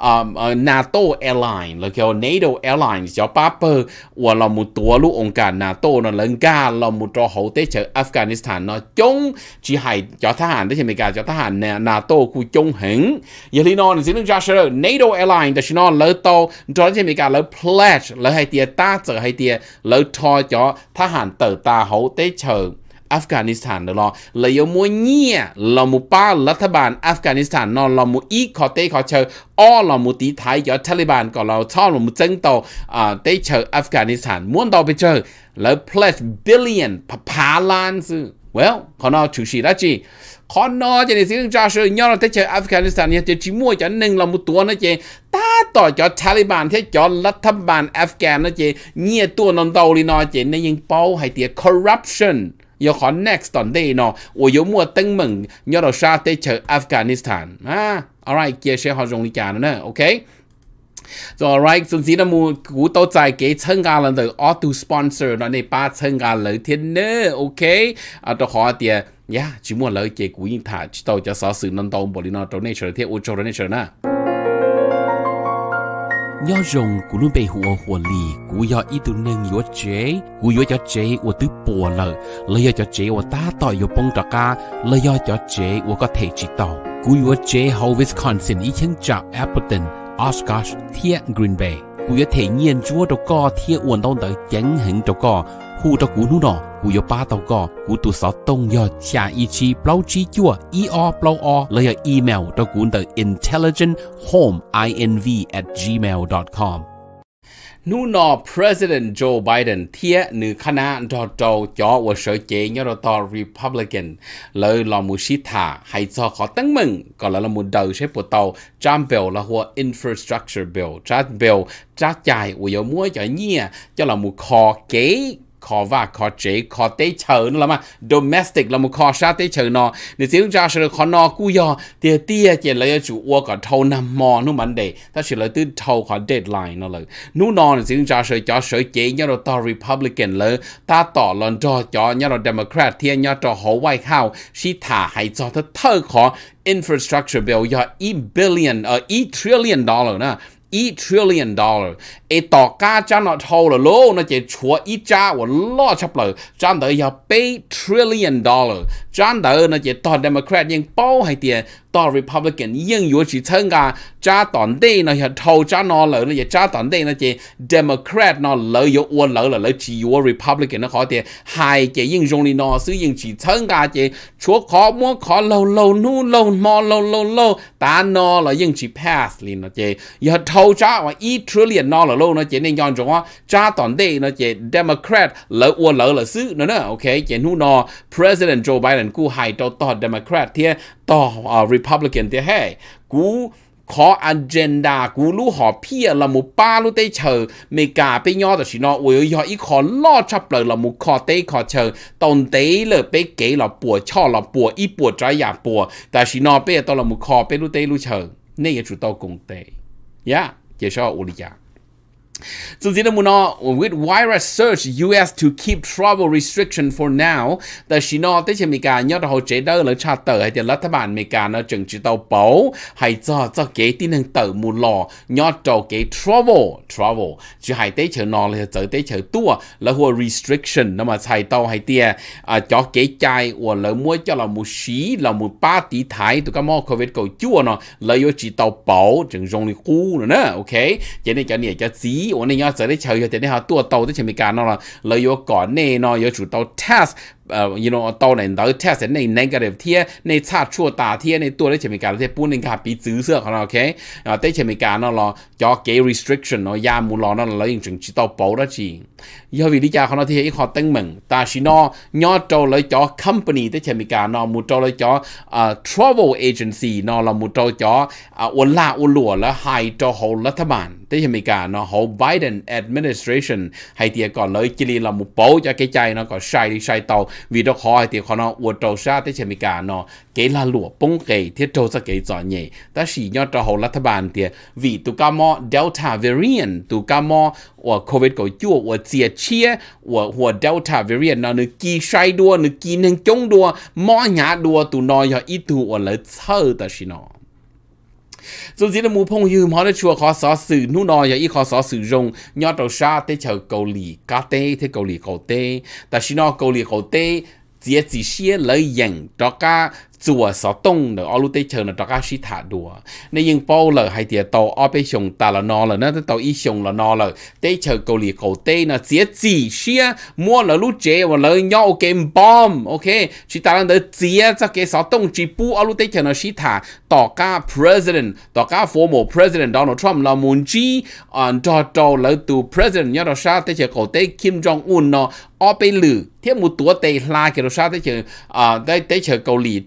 S1: um, ờ, NATO airline lấy NATO airline cho paper và là một tổ lũ ông cả NATO nó lên cả là một trò hậu tới chế Afghanistan nó chống chỉ hay cho thà hàn tới chế mi cho thà hàn NATO khu chống hứng giờ thì nó sẽ đứng ra NATO airline đó nó tàu cho chế mi cản lấy pledge lấy hay ta trở hay tiền lấy cho cho thà hàn ta hậu tới chế อัฟกานิสถานเดลอเลยยมัวเงียเรามุป้ารัฐบาลอัฟกานิสถานนอเรามุอีขอเตขอเชออ้อเรามุตีไทยยอทาลิบานก็เราชอบเรามุจังโตอ่าเตเชออัฟกานิสถานม้วนโตไปเชอแล้ว pledge billion พาล้านซื้อ well ขอนอถูกสีละจีขอนอจะในสิ่งจ้าเชยย้อนเตเชออัฟกานิสถานเนี่ยจะชิมัวจะหนึ่งเรามุตัวนะเจตาต่อจอทาลิบานเทจอรัฐบาลอัฟแกนนะเจเงียตัวนนโตลีนอเจในยิงเป้าให้เตีย corruption yo khó next tuần đây nó ô yo mua tân mừng nhớ đồ sa tê chờ Afghanistan à alright kia sẽ họ dùng đi chả nữa ok rồi right xin xin mu cú tao chạy cái chân gà lần đầu auto sponsor nó này ba chân gà lợi thiên nữa ok à tôi hỏi tiền yeah chỉ muốn lời cái cú yên thả chỉ tao cho sáu sự nâng tông bởi nó này donation thì ô cho donation nè 要用古鲁贝湖火力，古要一度能有这，古要叫这我都薄了，了要叫这我大到有崩着噶，了要叫这我个体知道，古要这好 Wisconsin 以前叫 Appleton、Oshkosh、Tia Green Bay，古要体验做着个体运动的平衡着个。护着古努诺，古有八道个，古多少东要下一期 blow 之脚，e r blow r，来要 email 到古的 intelligent home i n v at gmail dot com。努诺 President Joe Biden 贴 nữ khana đo đầu cho và sở chế nhớ đo to Republican lời là một sĩ thả hay cho khó tăng mừng còn là một đầu sẽ bộ tàu Trump Bill là hoa Infrastructure Bill Trump Bill trả chạy và yếu mua cho nhia cho là một khó kế khó và khó chế khó tế chờ nó là mà domestic là một khó sa tế chờ nó nếu tiếng ra sẽ khó nó cú yo thì tia chỉ lấy chủ ô có thâu nằm mò nó vấn đề ta chỉ lấy từ thâu khó deadline nó là nu nó nếu tiếng ra sẽ cho sở chế nhớ rồi to republican lỡ ta tỏ lần cho cho nhớ rồi democrat thì nhớ cho hậu white house si thả hay cho thơ khó infrastructure bill yo e billion ở ờ, e trillion dollar na 一 trillion dollar，一大家真係偷了咯，那就錯一家我攞出嚟，真係要 pay trillion dollar，真係那就大 Democrat 應包係啲。到 Republican nhưng yếu chỉ thân cả cha toàn đây nó hiện thâu cha nó lỡ là cha toàn đây nó chỉ Democrat nó lỡ yếu uo lỡ lỡ chỉ yếu Republican nó khó thì hai cái nhưng dùng đi nó sử dụng chỉ thân cả chỉ chúa khó mua khó lâu lâu nu lâu mò lâu lâu lâu ta nó là nhưng chỉ pass liền nó chỉ yếu thâu cha và ít trillion nó là nó chỉ nên chọn chúng cha toàn đây nó chỉ Democrat lỡ uo lỡ là xứ nữa nữa ok chỉ nu nó President Joe Biden cú hai tàu tàu Democrat thì ต่อ Republican ที่ให้กูขอ agenda กูรู้หอพี่ละมุป้ารู้ได้เชอเมกาไปย่อต่อชินอวยย่ออีขอลอดชับเลยละมุขอเต้ขอเชอตอนเต้เลยไปเก๋หลอปัวช่อหลอปัวอีปัวใจอยากปัวแต่ชินอเป้ตอนละมุขอไปรู้เต้รู้เชอเนี่ยจุดโตกงเต้ยะเจ้าชออุลิยา So Zinamuno with virus surge US to keep travel restriction for now แต่ชินอที่จะมีการยอดหัวใจเดอร์หรือชาเตอร์ให้เดรัฐบาลมีการนะจึงจะต้องเป๋าให้จ่อจ่อเกตีหนึ่งเตอร์มูลอยอดจ่อเก travel travel จะให้เตเฉนอเลยเจอเตเฉตัวแล้วหัว restriction นั่นมาใช้ต้องให้เตียจ่อเกใจอวดเลยมั่วจ่อเรามูชีเรามูป้าตีไทยตัวก็มอโควิดก็จั่วเนาะเลยยอดจีต้องเป๋าจึงจงลีกู้เนาะโอเคจะเนี่ยจะเนี่ยจะจี咦，我那要做的条约，但你还多刀的前面干了了，然后搞内呢，要做到 test，呃，you know，到人到 test 你 negative 贴，你差错打贴，你多啲前面搞啲半年卡比紫色，可能 OK，啊，啲前面搞那咯，有幾 restriction 咯，也冇落那攞完全知道補得字，以後你家可能啲一學丁明，但是呢，我做嚟咗 company 啲前面搞那，冇做嚟咗啊 travel agency 那啦，冇做咗啊我拉我攞啦，係做好รัฐบาลที่อเมริกาเนาะเขา Biden administration ให้เตียก่อนเลยกิลีเราหมู่โป๊จะกระจายเนาะก็ใช่ใช่เตา vì đó khó thì khó nó ủa trâu xa tới chỉ mi cả nó cái là lụa bông cái thiết trâu ra cái giỏi nhỉ ta chỉ nhớ cho hậu là bàn thì vì tụ ca mò delta variant tụ ca mò ủa covid của chúa ủa chia chia ủa ủa delta variant nó nữ kỳ sai đua nữ kỳ nên chống đua mò nhá đua tụ nó giờ ít tụ ủa lỡ thơ ta chỉ nó dù gì là mù phong hư mà nó chùa khó xó sử nu nọ giờ y khó xó sử dụng nhớ đầu xa tê chờ cầu lì cá tê thế cầu lì cầu tê ta xin nó cầu lì cầu tê chỉ chỉ xia lấy dành cho cả chùa sọ tông nữa là trọc shi thả đùa nên nhưng bao lờ hay ở bên sông ta là nó là nó tàu y sông là nó là tây chờ cầu là chỉ chỉ xia mua là lúc chế và lời nhau game bomb ok chỉ là đỡ chỉ cho cái sọ tông chỉ bu là shi thả president tỏ cả former president Donald Trump là muốn chi cho à, cho lỡ tù president nhớ đó sao tây Kim Jong Un nó ở bên lử thiết một tuổi tây la cái đó sao tây chờ à tây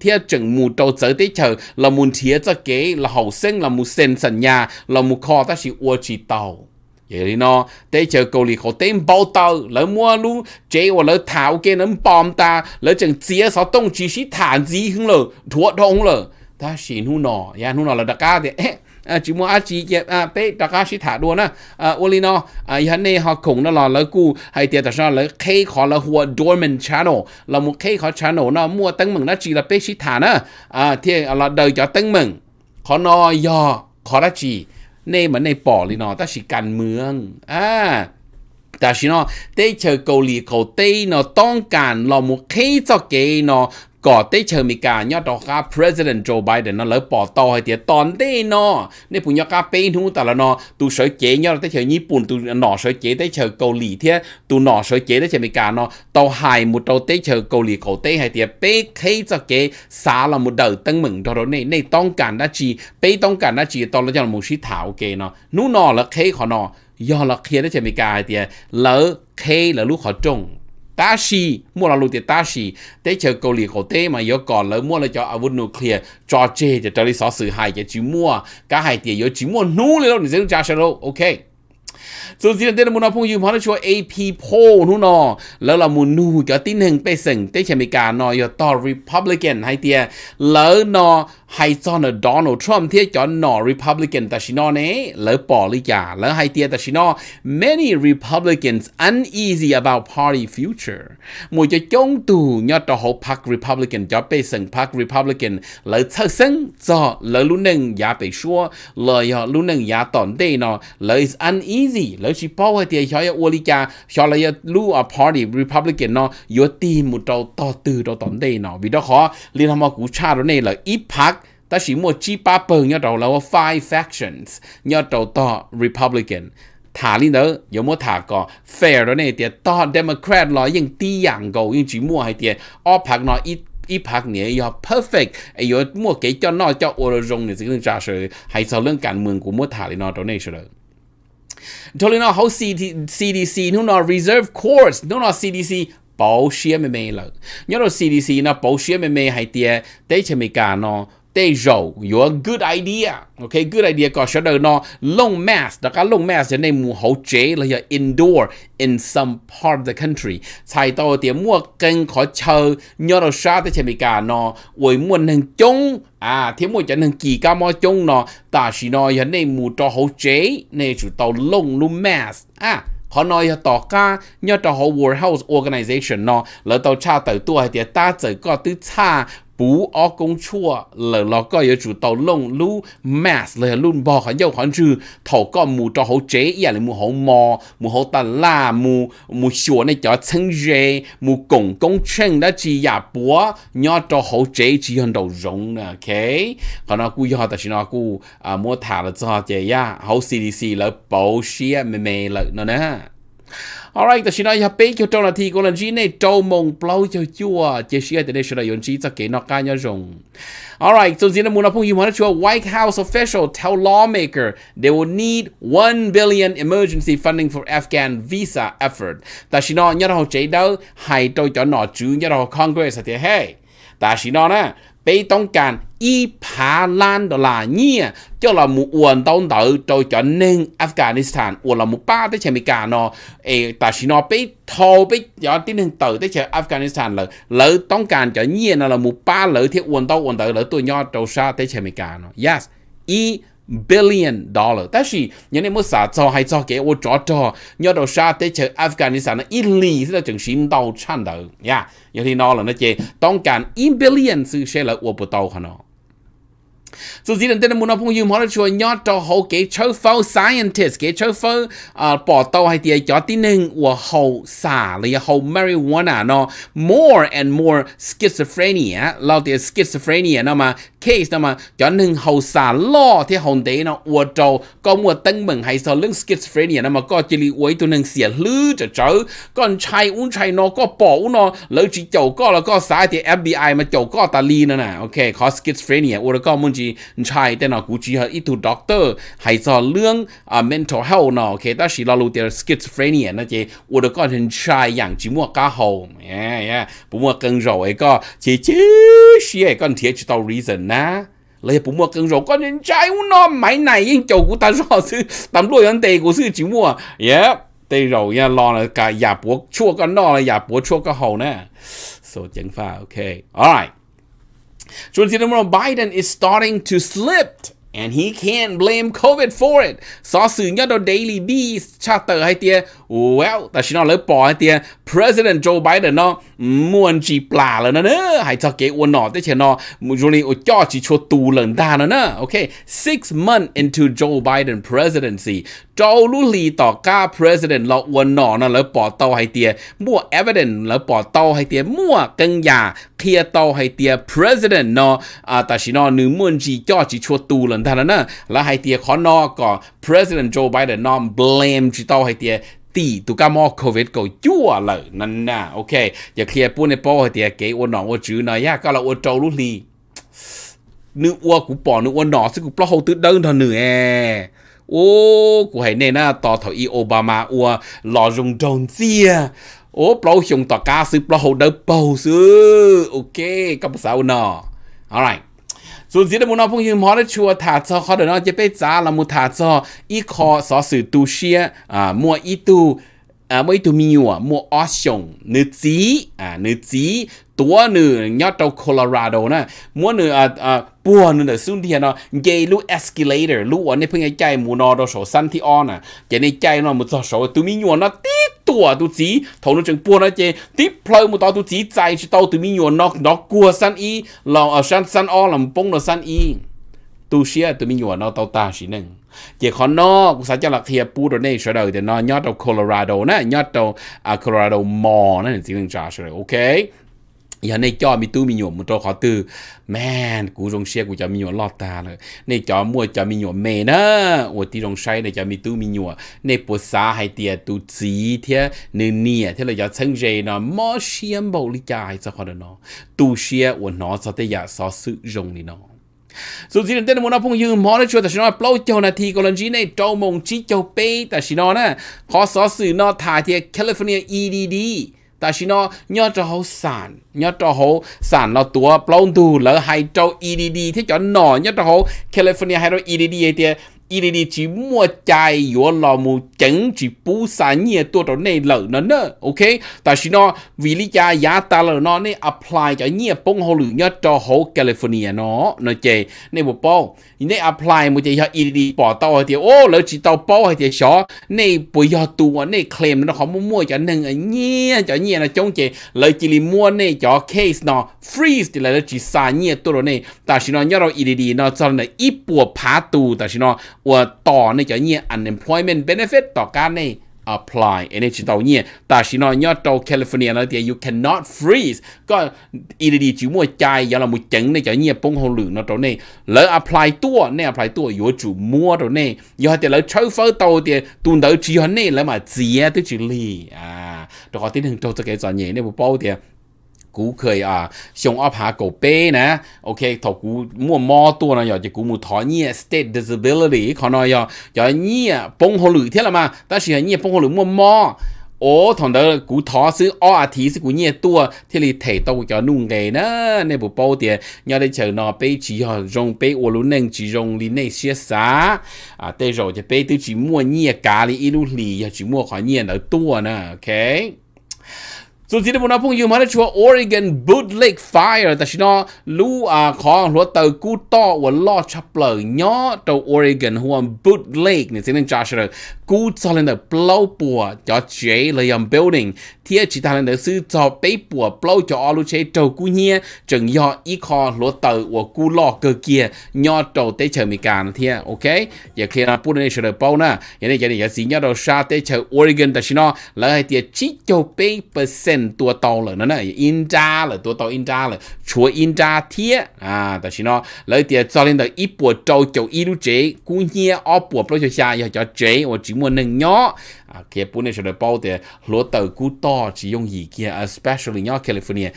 S1: thiết chừng mù đầu giới tế chờ là muốn thiế cho kế là hậu sinh là mù sinh sân nhà là mù kho ta chỉ ua chỉ tàu vậy thì nó tế chờ cầu lì khổ tên bao tàu lỡ mua luôn chế và lỡ thảo kê nấm bom ta lỡ chừng chia sáu tông chỉ sĩ thản gì không lỡ thuốc thông lỡ ta chỉ nu nọ ya dạ, nu nọ là đặc ca thì eh, จิมัวอาจีเจ็บเป๊ตะกาชิถาดวนะอุลินอยันเน่ฮอกงนั่นแหละแล้วกูให้เตียตะชอนแลยเคยขอละหัวดอร์มนชานอลละมุเคยขอชานอลนะมัวตั้งมึงนะจีละเป๊ชิถานะเที่ยงเราเดินจอตั้งมึงขอนอยอขอละจี เน่เหมือนในป่อลินอั้งชิการเมือง อ่า但是呢，地球高里高地呢，当干老母开着给呢，ก็ได้เชิญมีการยอดดอกครับ President Joe Biden นะแล้วปอต่อให้เตียตอนได้เนาะในปุ่นยอดครับเป็นทุกแต่ละเนาะตูสวยเก๋ยอดได้เชิญญี่ปุ่นตูหน่อสวยเก๋ได้เชิญเกาหลีเทียตูหน่อสวยเก๋ได้เชิญมีการเนาะเตาหายมุดเตาได้เชิญเกาหลีเขาได้ให้เตียเป้เคยจะเก๋สาละมุดเดินตั้งเหมืองตอนนี้ในต้องการนะจีเป้ต้องการนะจีตอนเราจะมุชิถาวเก๋เนาะนู่นเนาะแล้วเคยขอเนาะ do là kia đó chỉ mình cái thì lỡ khi là lúc họ trông ta xì mua là lúc thì ta xì tế chờ cầu lì khổ tế mà yếu còn lỡ mua là cho áo nuclear cho chê cho cho đi xóa hại cho chỉ mua cả hai tiền yếu chỉ mua nú lên để dễ trả sẽ đâu ok So chỉ tên muốn phong yêu phong cho AP poll nu nó, lỡ là muốn nu cái tin hình bê sừng tế chế Mỹ nó yo Republican hay tia, lỡ hay cho nó Donald Trump thế cho nó Republican ta xin nó nè, lỡ bỏ lý cả, lỡ hay ta xin nó many Republicans uneasy about party future. Một cho chống tù nhớ cho hậu Park Republican cho bê sừng Park Republican lỡ thơ sân cho lỡ lúc nâng giá bê xua, lỡ lúc nâng giá tổn tê nó, lỡ is uneasy easy lỡ chỉ bao cái tiền cho ô lý cha cho là lu ở party republican nó yếu ti một trâu to từ trâu tổng đây nó vì đó khó liên hợp quốc cha đó này là ít park ta chỉ mua chi ba bờ nhau là five factions nhau đầu to republican thả lên đó có mua thả có fair đó này tiền to democrat lo nhưng ti dạng cầu nhưng chỉ park nó ít ít park này yo perfect ai yo mua cái cho nó cho ô rồi dùng thì sẽ ra sự hay sau lưng của mua thả lên nó đó này rồi Dolina how CDC no no reserve course no no CDC 包些妹妹了，你说 CDC 那包些妹妹还得得去没干呢？tê rầu your good idea okay, good idea có sẽ đời nó long mass đó cả long mass Nên mù hậu chế là giờ indoor in some part of the country Tại tôi tiền mua kênh khó chờ nhớ đâu xa tới chemi cả nó ôi mua nâng chung à thế mua chẳng nâng kỳ ca mò chung nó ta chỉ nó giờ này mù cho hậu chế này chủ tàu long luôn mass à họ ca, ขอนอยต่อก้าย่อต่อห World Health Organization tàu cha ta có cha bú ó công chúa, lờ lò coi ở chủ tàu lông lú mass lờ luôn bò khỏi dâu khỏi trừ thầu có mù cho hậu chế ya là mù hậu mò mù hậu tà la mù mù xua này cho chân dê mù cổng công chân đã chỉ ya búa nhó cho hậu chế chỉ hơn đầu rộng nè ok còn nó cú do ta chỉ nó cú à mua thả là cho chế ya hậu cdc lỡ bầu xia mềm mềm lỡ nó nè Alright, ta shina ya pe kyo tong la thi ko la jine to mong plau cho chua che shi international yon chi ta ke no ka nya jong. Alright, so zina muna pung yimana chua White House official tell lawmaker they will need 1 billion emergency funding for Afghan visa effort. Ta shina nya ro che dau hai to cho no chu nya ro Congress ta he. Ta shina na bị tông càn y phá lan đó là nhia cho là một uẩn tông tử cho cho nên Afghanistan uẩn là một ba tới chế mỹ cả nó ê ta chỉ nó bị thâu bị cho tiến hành tự tới chế Afghanistan là lỡ tông càn cho nhia là một ba lỡ thiết uẩn tông uẩn tử lỡ tôi nhỏ trâu xa tới chế mỹ cả nó yes y billion dollar. Tại vì nhớ nên muốn xả cho hay cho cái ô chó cho nhớ đầu xa tới chờ Afghanistan nó ít lì thì là chẳng xin đầu chăn đầu. Nha, nhớ thì nó là nó chế tông cản ít billion sự sẽ là ô bộ tàu hả nó. So dĩ nhiên tên muốn phong dương hóa là chùa nhớ cho hậu cái chớ phâu scientist cái chớ phâu à, bỏ tàu hay thì cho tí nâng của hậu xả là hậu marijuana nó more and more schizophrenia lâu thì schizophrenia nó mà case 那麼就能後沙咯ที่後底呢我就ก็มัวตั้งมึงให้สอนเรื่อง schizophrenia นะมันก็จะรีไว้ตัวนึงเสียลื้อจะเจอก่อนชายอุ้นชายนอก็ปออุ้นอแล้วจีเจ้าก็แล้วก็สายที่ FBI ok, มาเจ้าก็ตาลีนั่นน่ะโอเคขอ schizophrenia doctor, อุรก็มึงจีชายแต่นอกูจีเฮอีทูด็อกเตอร์ให้สอนเรื่องอ่า mental health ok, นอโอเคแต่สิเรารู้แต่ schizophrenia นะเจอุรก็ถึงชายอย่างจีมัวก้าโฮเอ้ยปุ๊มัวกังโจไอ้ก็เจเจเชี่ยก่อนเทียจิตเอา reason na lấy bố mua cưng rồi con nhân trai u nó máy này yên chầu của ta rõ sư tầm đuôi anh tề của sư chỉ mua yeah tề rồi nha lo là cả nhà bố chua con nó là nhà bố chua cái hầu nè so chẳng pha, ok alright Jordan Biden is starting to slip And he can't blame COVID for it. So sự nhớ đồ Daily Beast charter hay tia. Well, ta chỉ nói lời bỏ hay tia. President Joe Biden nó muốn chi plà là nó nữa. Hay cho cái uốn nọ tới chè nó. Rồi này cho chỉ cho tù lần ta nó nữa. Okay, six months into Joe Biden presidency. Joe lũ lì tỏ ca president lo uốn nọ nó lời bỏ tàu hay tia. Mua evidence lời bỏ tàu hay tia. Mua cân nhà kia tàu hay tia. President nó à, ta chỉ nói nữ muốn chỉ cho chỉ cho tù lần นทานะแล้วไฮเตียขอนอก็ President Joe Biden นอม blame จิตอไฮเตียตีตุกามอโควิดก็ยั่วเลยนั่นนะโอเคอย่าเคลียร์ปุ่นในโป้ไฮเตียเกอวนหนองอวจือหน่อยยากก็เราอวโจลุลีนึกอวกูปอนึกอวหนอซึ่งกูปลอหูตื้อเดินเถอะเหนื่อยโอ้กูให้เน่นะต่อเถาอีโอบามาอัวหล่อจงจงเจียโอ้ปลอหงต่อกาซื้อปลอหูเดินเป่าซื้อโอเคกับภาษาอุนอ alright ส่วนสิ่งที่มุนเอาพวกยืมฮอได้ชัวถาดซอเขาเดี๋ยวน้องจะไปจ้าละมุถาดซออีคอสอสื่อตูเชียอ่ามัวอีตูอ่ามัวอีตูมีอยู่อ่ะมัวออสชงนึจีอ่านึจีตัวหนึ่งยอดตัวโคโลราโดนะมัวหนึ่งอ่าอ่าปัวหนึ่งเดี๋ยวสุดที่เนาะเกลูเอสกิเลเตอร์ลูกวันนี้เพิ่งใจมูนอโดโสสั้นที่อ้อนอ่ะจะในใจเนาะมุดโสตูมีอยู่เนาะติ๊ด tua à, tu chỉ thầu nó chừng bua nó chê tiếp play một tao tu chỉ chạy chỉ tao từ mi nhuộn nó nó cua san y lòng ở san san o lòng bông nó san y tu xia từ mi nhuộn nó tao ta xí nâng chỉ khó nó sao cho là khi à bù rồi này sửa đời thì nó nhót đầu Colorado nè nhót đầu à, Colorado mò nè chỉ đừng trả sửa ok อย่างในจอมีตู้มีหยมมันตัวขอตือแม่นกูรงเชียกูจะมีหยวลอดตาเลย ในจอมั่วจะมีหยวเมนะอวดที่รงใช้ในจะมีตู้มีหยวในปวดสาให้เตียตูสีเทียเนื้อเนี่ยที่เาจะเชิงเจนอมอเชียมบริจาคสักคนนอตูเชียอวดนอสตียสอสอรงนี่นอสุดที่นนั่เต้นมนาพงยืมหมอได้ช่วยแต่ชินอปล่อยเจ้านาทีกรณีในเจ้ามงจีเจ้าเป้แต่ชินอนะขอสอสื่อนอถ่ายเทียแคลิฟอร์เนียอีดี但是呢，要做好散，要做好散了多，不然多了还做 EDD，他叫喏，要做好 California 还做 EDD 的。一里里只莫在我老母整只不三年多到内楼呢呢，OK？但是呢，为了家也打了呢，你 apply 在你崩好了，你做好 California 呢，那这你不包，你 apply 么就要一里里报道还得哦，了只到报还得少，你不要多，你 claim 呢好么么就能个年就年了中间，了这里么呢叫 case 呢 freeze 的来了只三年多了呢，但是呢，你到一里里呢，做了一波爬度，但是呢。ว่าต่อในจะเนี่ย unemployment benefit ต่อการใน apply เอเนจิตเนี่ยแต่ชินอยอดโตแคลิฟอร์เนียแล้วเดีย you cannot freeze ก็อีดีจิมัวใจยาเรามุจังในจะเนี่ยปงหลือเนาะตัวเนี่ยแล้ว apply ตัวเนี่ย apply ตัวอยู่จู่มัวตัวเนี่ยยอดเดียแล้วเชื่อฟังตัวเดียตุนเดียจีฮันเนี่ยแล้วมาเจียตัวจีลีอ่าตัวที่หนึ่งตัวจะเกิดจากเนี่ยเนี่ยบุปผาเดีย cú à xong ấp hạ cổ nè ok thọ cú mua mò tua nó giờ chỉ mua thọ nhẹ state disability khó nói giờ giờ nhẹ bông hồ lử thế là mà ta chỉ nhẹ bông hồ lử mua mò ô thằng đó cú thọ sư o thì sư cú nhẹ tua thì lì thầy tao cho nung nghề nè nè bộ bao tiền nhớ chờ nó bê chỉ họ rong bê ô lú nâng chỉ rong lì nè xia xá à tê rồi thì bê tư chỉ mua nhẹ cá lì ít lì chỉ mua khỏi nhẹ ở tua nè ok dù gì đó nó phong yêu mà chúa Oregon bootleg fire ta nó lũ à khó lúa tàu cú to và lo chập lở nhỏ tàu Oregon huam bootleg này xin anh Josh rồi cú lên được blow bùa cho chế là yam um, building thiệt chỉ ta lên được sư cho bế bùa blow cho lũ chế tàu cú nhia chừng do ít khó lúa tàu và cú lo kia nhỏ tàu tế chờ mi càn thiệt ok giờ khi là bút này sẽ được bao nè giờ này giờ này giờ gì nhau đầu xa tế chờ Oregon ta nó là hai tiệt chỉ cho bế percent 变多刀了，那那印扎了，多刀印扎了，除印扎贴啊，但是呢，来点早点的一波招就一路追，过年二波不就下要叫追，我只么能鸟啊，给不能说的包的罗豆古刀只用一件，especially 鸟 California，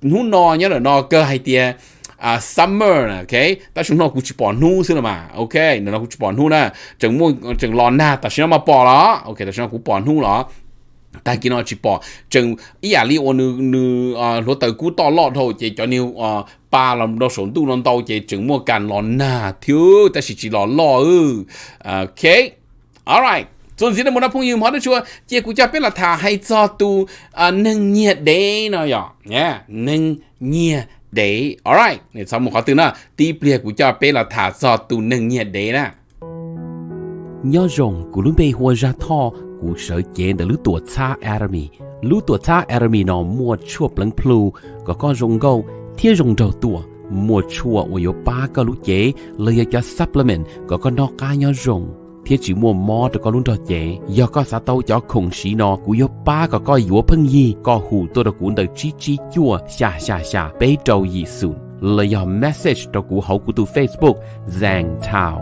S1: 努闹鸟了闹个还点。à summer nè ok ta chúng nó cũng chỉ bỏ nu xí mà ok nó cũng chỉ bỏ nu nè chừng mua chừng lon na ta chúng nó mà bỏ đó ok ta chúng nó cũng bỏ nu đó ta kia nó chỉ bỏ chừng ý à li ô nư nư lúa tới cú to lọt thôi chỉ cho nhiều ba làm đâu sốn tu làm đâu chỉ chừng mua càn lọ nà thiếu ta chỉ chỉ lọ lọ ư ok alright ส่วนสิ่งที่มันพูดยืมเขาได้ชัวเจียกูจะเป็นหลักฐานให้จอตูหนึ่งเงียดเดย์นะอย่างเนี่ยหนึ่งเงียดเดย์ alright เนี่ยสมมติเขาตื่นนะตีเปลี่ยกูจะเป็นหลักฐานจอตูหนึ่งเงียดเดย์นะย่อจงกูรู้ไปหัวจะท่อกูเฉยเจนแต่รู้ตัวท่าแอร์มีรู้ตัวท่าแอร์มีนอมัวชั่วปลังพลูก็ก้อนรงเกาเที่ยรงเจ้าตัวมัวชั่วอวยป้าก็รู้เจเลยอยากจะซัพพลีเมนต์ก็ก็นอกกายรงเที่ยจีมัวมอแต่ก็รู้ตัวเจยอก็สาเต้าจอคงสีนอกูยป้าก็ก็ยัวเพิ่งยีก็หูตัวตะกูนแต่จี้จี้จั่วชาชาชาไปเจ้ายีสุนเลยยอมเมสเซจตะกูเขากูตูเฟซบุ๊กแจงทาว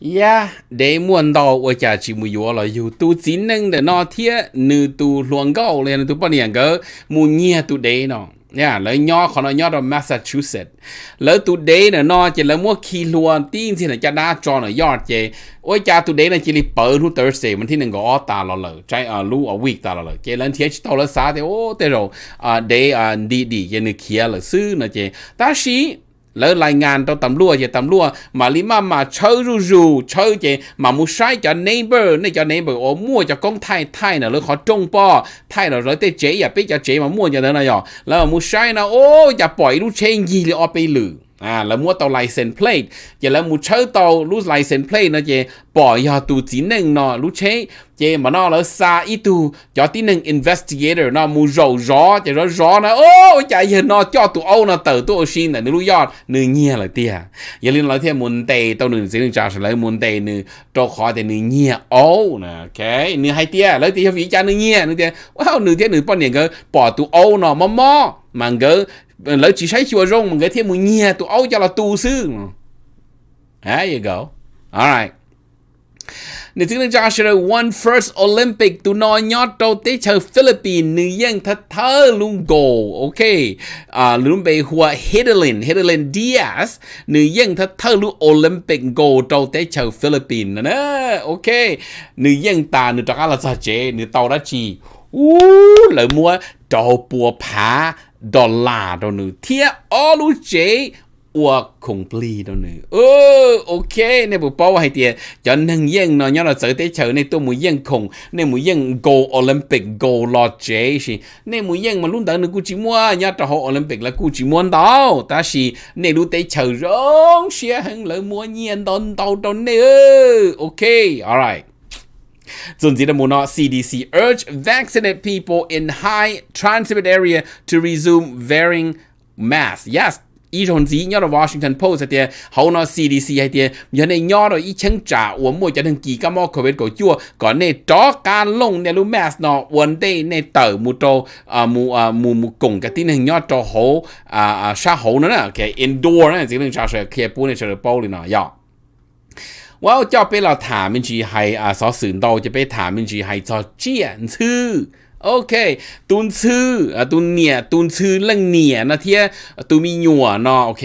S1: 呀，得问到我家几木药了，有都只能的那天，你都乱搞了，都不两个木年都得呢。呀，来鸟可能鸟到 Massachusetts，来都得呢，那就来莫去乱点子呢，加拿大呢要这，我家都得呢，这里白路 Thursday，明天能够打了了，再啊路 a week 打了了，这两天去到了啥的哦，对喽，啊得啊滴滴，这你去了是呢这，但是。lỡ lại ngàn tao tầm lúa gì tầm lúa mà lý mà mà chơi ru ru chơi gì mà muốn sai cho neighbor này cho neighbor ô mua cho con thay thay nào lỡ khó trông po thay nào rồi tới chế à biết cho chế mà mua cho nó này rồi lỡ muốn sai nào ô giờ bỏi lu chen gì là ô bị lử à là mua tàu license plate giờ là mua chơi tàu lúc license plate nó chỉ bỏ giờ tụ chỉ năng nó lúc chế chỉ mà nó là xa ít tu cho tí năng investigator nó mua rầu rõ chỉ rõ rõ nó ô chạy giờ nó cho tụ ô nó tờ tụ xin là lúc giờ nửa nhia là tia giờ lên nói thêm muốn tề tàu nửa xin trả lại muốn tề nửa cho khó thì nửa nhia ô nè ok nửa hai tia lấy tia cho vị cha nửa nhia nửa tia wow nửa tia nửa bao nhiêu bỏ tụ ô nó mò mò mà ngỡ l ล chỉ s a ช chùa r งม g mà gửi t ่ ê m một nhà tụ ấu c h จ là t ตูซ there you go alright ในที่นั้จะเชื่อ one first Olympic ตัวนอนยอดโตเตเชอฟิลิปปินส์นึงยังทัเทอลุงโกโอเคอ่าลุงไปหัวเฮเดลินเฮเดลินดิอสสนึงยังทัเทอลุงโอลิมปิกโกโตเตเชอฟิลิปปินส์นะนะโอเคนึงยังตานึงตากาลาซาเจนึงเตาราจีอู้เหลือมัวโตปัวผา đô đó nữa thiệt ô lú chế ua không pli đó nữa ừ ok nè bố bảo hay tiệt cho nên yên nó nhớ là sợ tế chờ này tôi muốn yên không nên muốn yên go olympic go lo gì nên muốn yên mà luôn đó nữa cũng chỉ mua nhớ cho olympic là cũng chỉ muốn đó ta chỉ nên luôn tế chờ rong xe hơn lỡ mua nhiên đón tàu đó nữa ok alright Zunzira Muno, CDC, urge vaccinated people in high transmit area to resume wearing masks. Yes, ý hồn dĩ nhớ là Washington Post thì hầu nó CDC hay thì nhớ này nhớ rồi ý chẳng trả uống mua cho thằng kỳ cá mò COVID của chua còn này chó cá lông này lu mask nó uống đây này tờ mù trâu à mù à mù mù cùng cái tin hình nhớ cho hố à à sa hố nữa nè cái indoor nè chỉ nên trả sẽ kia bún này sẽ được bao liền nọ yeah. Dạ. ว่าจะไปเราถามมินจีไฮ อ่าสอสื่นโตจะไปถามมินจีไฮจอเจียนชื่อโอเค ตุนชื่ออ่าตุนเหนียตุนชื่อเรื่องเหนียนะเที่ยตุมีหยัวเนาะโอเค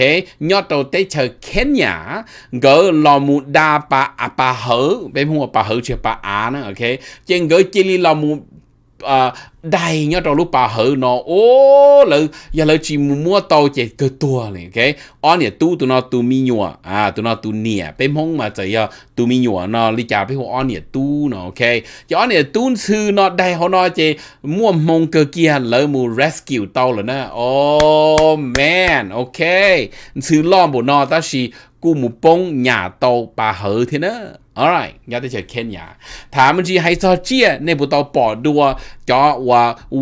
S1: ยอดโตเตชเคนยาเกอลอมูดาปาอาปาเหอไปพูดว่าปะเหอเชียปาอานะโอเคเจงเกอจจลีลอมู à, đầy nhớ trong lúc bà hự nó ô lự giờ lự chỉ mua tàu chạy cơ tua này ok on nhà tu tụi nó tu mi nhua à tu nó tu nè bên mông mà chạy giờ tu mi nhua nó đi chả bên hồ on nhà tu nó ok giờ on nhà tu sư nó đầy họ nó chạy mua mông cơ kia lỡ mua rescue tàu rồi nè oh man ok sư lo bộ nó ta chỉ กูมุปงหยาโตปาเหอเทนะ alright ยาที่จะเคนยาถามจีให้ซอเจียในบุตอปอดัวจอว่า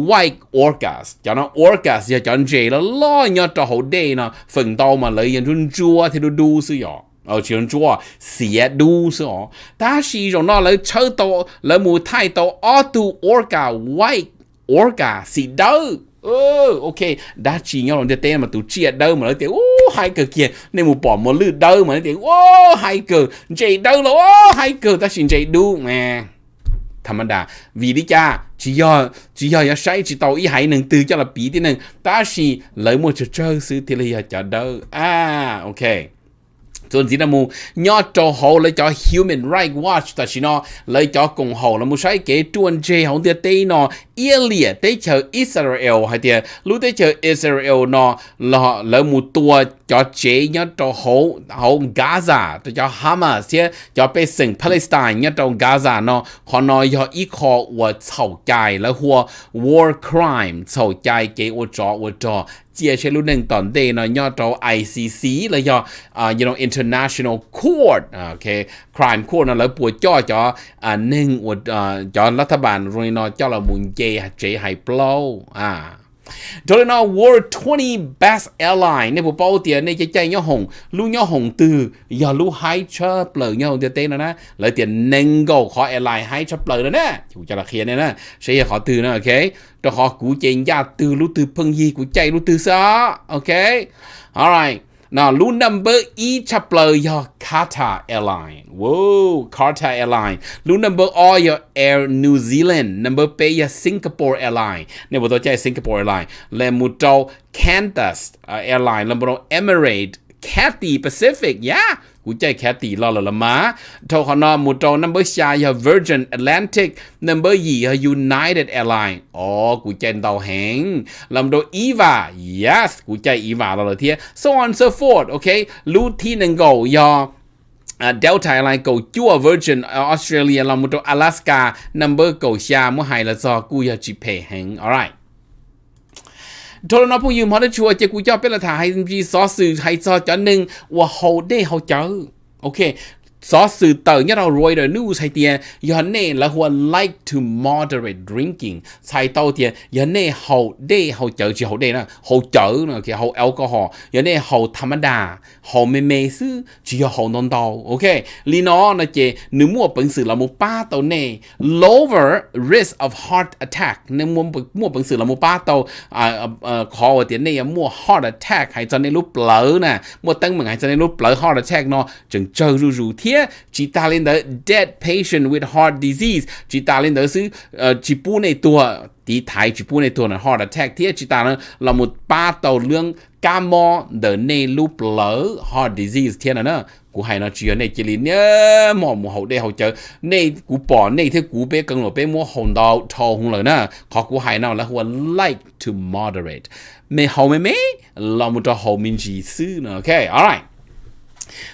S1: white orcas จอนะ orcas จะจอนเจแล้วล่อยอดจอหูเดนะฝึ่งโตมาเลยยันจุนจัวที่ดูดูสิยอเอาเชียงจัวเสียดูสิอ๋อแต่ชีจงนอเลยเชื่อโตแล้วมูไทยโตออตูออร์กาไวออร์กาสีเด้อ ừ ok đã chỉ nhau lòng tên mà tụi chia đâu mà nói tiếng ô hai cờ kia nên một bỏ một lư đâu mà nói tiếng ô hai cờ chạy đâu là ô hai cờ ta xin chạy đu mà thầm đà vì đi cha chỉ do chỉ do ya sai chỉ tàu y hãy nâng tư cho là bí thế nâng ta xì lấy một chút chơi sư thì là giờ chờ đâu à ok tuần gì mu nhỏ cho hồ lấy cho human rights watch ta chỉ lấy cho cùng hồ là mu sai kế tuần chế hồng tiệt tây nó Israel tế chờ Israel hay tiệt lúc tế chờ Israel nó là lỡ mu tua cho chế nhớ cho hậu hậu Gaza cho Hamas chứ cho bên sừng Palestine nhớ cho Gaza nó họ nói cho ít khó và sầu chạy là hùa war crime sầu chạy chế ô trò ô trò chia sẻ luôn nâng tổn đề nó nhớ cho ICC là cho uh, you know international court ok crime court nó là bùa cho cho uh, nâng uh, cho là muốn chế chế hay รัฐบาลรุ่นนอเจ้าละมุนเจเจไฮโปลอ่า đó là World 20 Best Airline nên bộ bao tiền này chạy nhau hồng lưu nhau hồng từ giờ lưu hai chơ plờ nhau tiền tên nè lợi tiền nâng cầu airline hai chơ plờ nè chủ cho là khiến nè sẽ khó từ nè ok đó họ cú chạy ra từ lưu từ phân gì của chạy lưu từ sao ok alright Now, lu number e chapler yo Qatar Airline. Whoa, Qatar Airline. Lu number all your Air New Zealand. Number pay your Singapore Airline. Nè bộ tôi chơi Singapore Airline. Lê mù trâu Qantas uh, Airline. Lê mù trâu Emirates. Cathay Pacific. Yeah cú chạy khá tỷ lo là là má thâu họ nó một trâu number sai her Virgin Atlantic number gì her United Airlines ồ oh, cú chạy tàu hẹn làm đồ Eva yes cú chạy Eva là là thiệt so on so forth ok lưu thi nên gầu do à, Delta Airlines cầu chua Virgin Australia là một trâu Alaska number cầu xa mua hai là do cú giờ chỉ pay hẹn alright โทรนอผู้ยืมฮอดชัวเจกูเจ้าเป็นละถาให้มีซอสื่อให้ซอจอหนึ่งว่าเขาได้เขาเจอโอเค gió sự tờ nhất là Reuters rồi nếu sai tiền giờ này là họ like to moderate drinking sai tàu tiền giờ này hầu đê hầu chở chỉ hầu đê nè hầu chở nè cái hậu alcohol giờ này hầu tham đà hầu mê mê sư chỉ hầu hậu non tàu ok lý nó là chỉ nếu mua bản sử là một ba tàu này lower risk of heart attack nếu mua mua bản sử là một ba tàu à à, à khó tiền này mua heart attack hay cho nên lúc lỡ nè mua tăng mình hay cho nên lúc lỡ heart attack nó chừng chơi rù rù thiết kia chỉ ta lên đó dead patient with heart disease chỉ ta lên đó sự ờ, chỉ bu này tua đi thái chỉ bu này tua là heart attack thì chỉ ta là một ba tàu lương ca mò the nay loop lỡ heart disease thế là nó cú hay nó chuyện này chỉ liền nhớ mò mù hậu đây hậu chợ này cú bỏ này thế cú bé cần lột bé mua hồng đào thò hùng lỡ nè khó cú hay nào là hùa like to moderate mẹ hậu mẹ mẹ là một trò hậu minh chỉ sư nè ok alright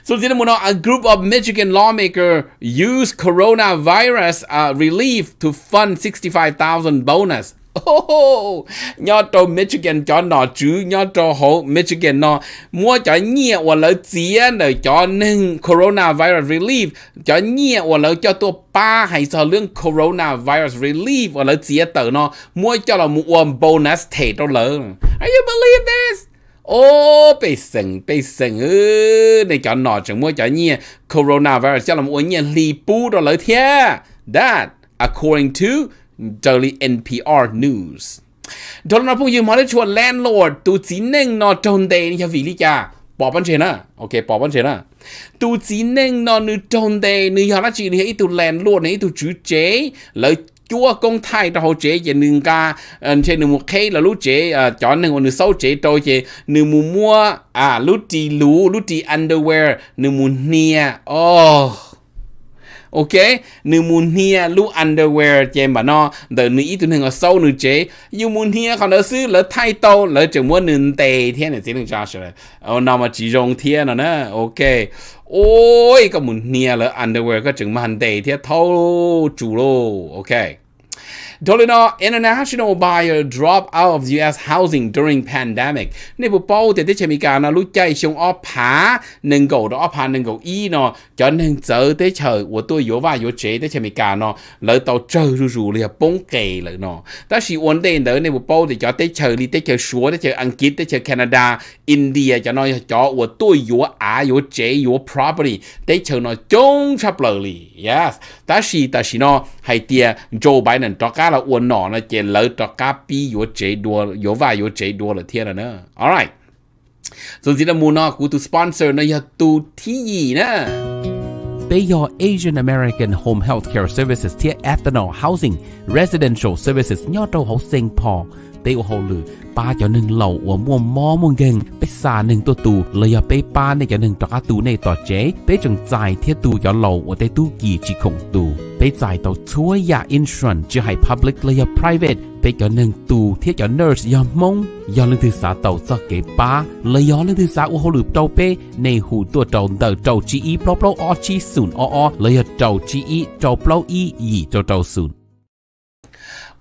S1: So Zinamuno, a group of Michigan lawmaker use coronavirus uh, relief to fund 65,000 bonus. Oh, nhớ cho Michigan cho nó chứ nhớ cho hộ Michigan nó mua cho nhẹ và lỡ chiến để cho nâng coronavirus relief cho nhẹ và lỡ cho tôi ba hay sao lương coronavirus relief và lỡ chiến tờ nó mua cho là một bonus thể cho lỡ. Are you believe this? ô bị sừng bị sừng ư này chọn nọ chẳng mua chọn nhia coronavirus cho là một nhiên li bu đó lời thế that according to daily NPR news đó là phụ nữ mà để chuột landlord tu chỉ nên nó trông đề như vậy lý cha bỏ bán chuyện à ok bỏ bán chuyện à tu chỉ nên nó nữ trông đề nữ nhà là chỉ này tu landlord này tu chủ chế lời chúa công thay thai đầu chế chỉ nương ca chế ờ, nương một khay, là lúc chế cho nương một nửa sâu chế tôi chế nương mua mua à lúc đi lú lúc đi underwear nương mua nia oh ok nữ muốn hia lu underwear chế mà nó đỡ nữ ít tưởng hình ở sâu nữ chế yêu muốn hia còn đỡ xứ lỡ thay tô lỡ chẳng muốn nữ tề thế này thế này cho sửa ô ờ, nào mà chỉ dùng thế nó nè ok ôi có muốn hia lỡ underwear có chẳng mà hẳn tề thế thâu chủ lô ok Dollinar International buyer drop out of U.S. housing during pandemic. nên bộ Nepal thì tới chemi cả nó lúc chạy xuống ở phá nâng cầu đó ở phá nâng cầu y nó cho nên giờ tới chờ của tôi yếu và yếu chế tới chemi cả nó lỡ tàu chờ rù rù liền bông kề lỡ nó. Đó là ổn đề nữa Nepal thì cho tới chờ đi tới chờ xuống tới chờ Anh Quốc tới chờ Canada, India cho nó cho của tôi yếu à yếu chế yếu property tới chờ nó chống sắp lỡ lì. Yes. Đó là đó là nó hay tia Joe Biden cho cả าละอวนหนอนะเจนเลยตอกาปีโย่เจดัวโยว่าโย่เจดัวละเทียนะเนอะ alright ส่วนสินมูนอกูตูสปอนเซอร์นะยตูที่ยี่นะ Pay Your Asian American Home Healthcare Services ที่ Ethanol Housing Residential Services ยอดเราเขาเซ็งพอเตอโหรือป้าเจ้าหนึ่งเหล่าอัวมัวมอมุงเก่งไปสาหนึ่งตัวตูเลยอาไปป้าในเจ้าหนึ่งตระตูในต่อเจ๊ไปจงใจเทียตูอย่าเหล่าอัวเตตู้กี่จีคงตูไปจ่ายต่อช่วยยาอินชรันจะให้ public เลยอา private bây giờ tu, thiết cho nurse lên thứ sáu tàu cho kế ba, lấy lên thứ sáu ô hồ lụp tàu bê, này hủ tua tàu đầu tàu chi ý bao bao o chi sùn o o, lấy tàu chi ý tàu bao ý ý tàu tàu sùn.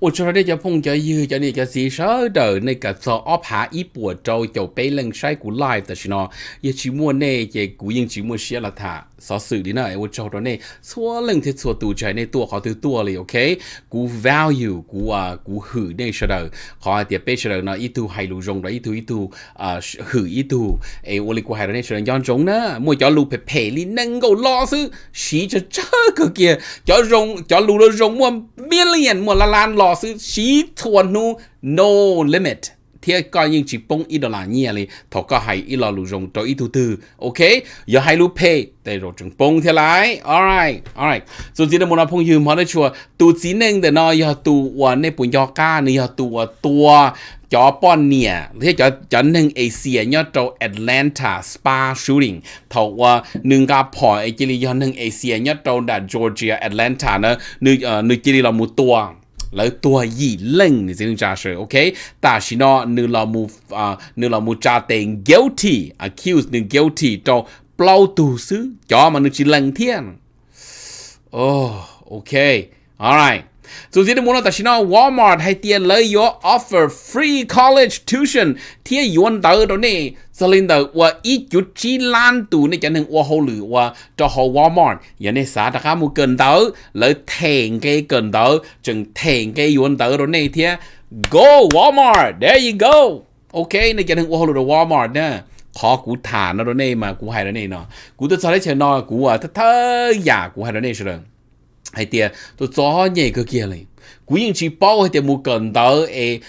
S1: อุจระได้จะพงจะยืจะนี่จะสีเชอเดอในกับซออผาอีปวดเจ้าเจ้าเป้เล่งใช้กูไล่แต่ชินอยังชิมัวเน่เจกูยังชิมัวเชียละท่า sở sự đi nè, tôi cho đó nè, số lần thì số tụ chạy này tua họ từ tua này, ok, cú value, cú à, cú hử nè, sau đó, họ tiệp bây sau đó nó ít tu hay lù rong đó, ít tu ít tu, à, hử ít tu, ấy, tôi cú hay đó nè, sau đó nhon rong nè, mỗi cho lù phải phải li nâng gấu lo sư, xí cho chớ cơ kia, cho rong, cho lù nó rong mua million mua la lan lo sư, xí thuần nu no limit thì coi như chỉ bông ít đó là nhẹ lì thọ có hay ít là lù rồng cho ít thứ tư ok giờ hay lù pay để rồi chúng bông thế lại alright alright rồi chỉ là một là phong yêu mà nó chua tu chỉ nên để nó giờ tu và nên bùn do ca nữa giờ tu và tua cho bọn nè thế cho cho nên Asia nhớ cho Atlanta spa shooting thầu qua nâng cả phổi chỉ là cho nên Asia nhớ cho đã Georgia Atlanta nữa nữ ờ, nữ chỉ là một tua lỡ tua gì lưng dương trả sự ok ta chỉ nó nữ là mu à nữ là mu trả tiền guilty accused nữ guilty cho plau tù xứ cho mà nữ chỉ lần thiên oh ok alright dù gì muốn ta xin Walmart hay tiền lấy yo offer free college tuition thì yuan tờ đó nè giờ lên tờ và ít chút chi lan tù nè chẳng hạn và hồ lử và cho hồ Walmart giờ nè xã ta khá mua cần tờ lấy thèn cái cần tờ chừng thèn cái yuan tờ đó nè thì go Walmart there you go ok nè chẳng hạn và hồ lử Walmart nè ขอกูฐานแล้วเนี่ยมากูให้แล้วเนี่ยเนาะกูจะใช้เชนอกูอ่ะถ้าเธออยากกูให้แล้วเนี่ยเชิญ hay tiệt tôi cho họ nhẹ cái kia lên. cuối những chỉ bao hay tiệt mua cần tới ấy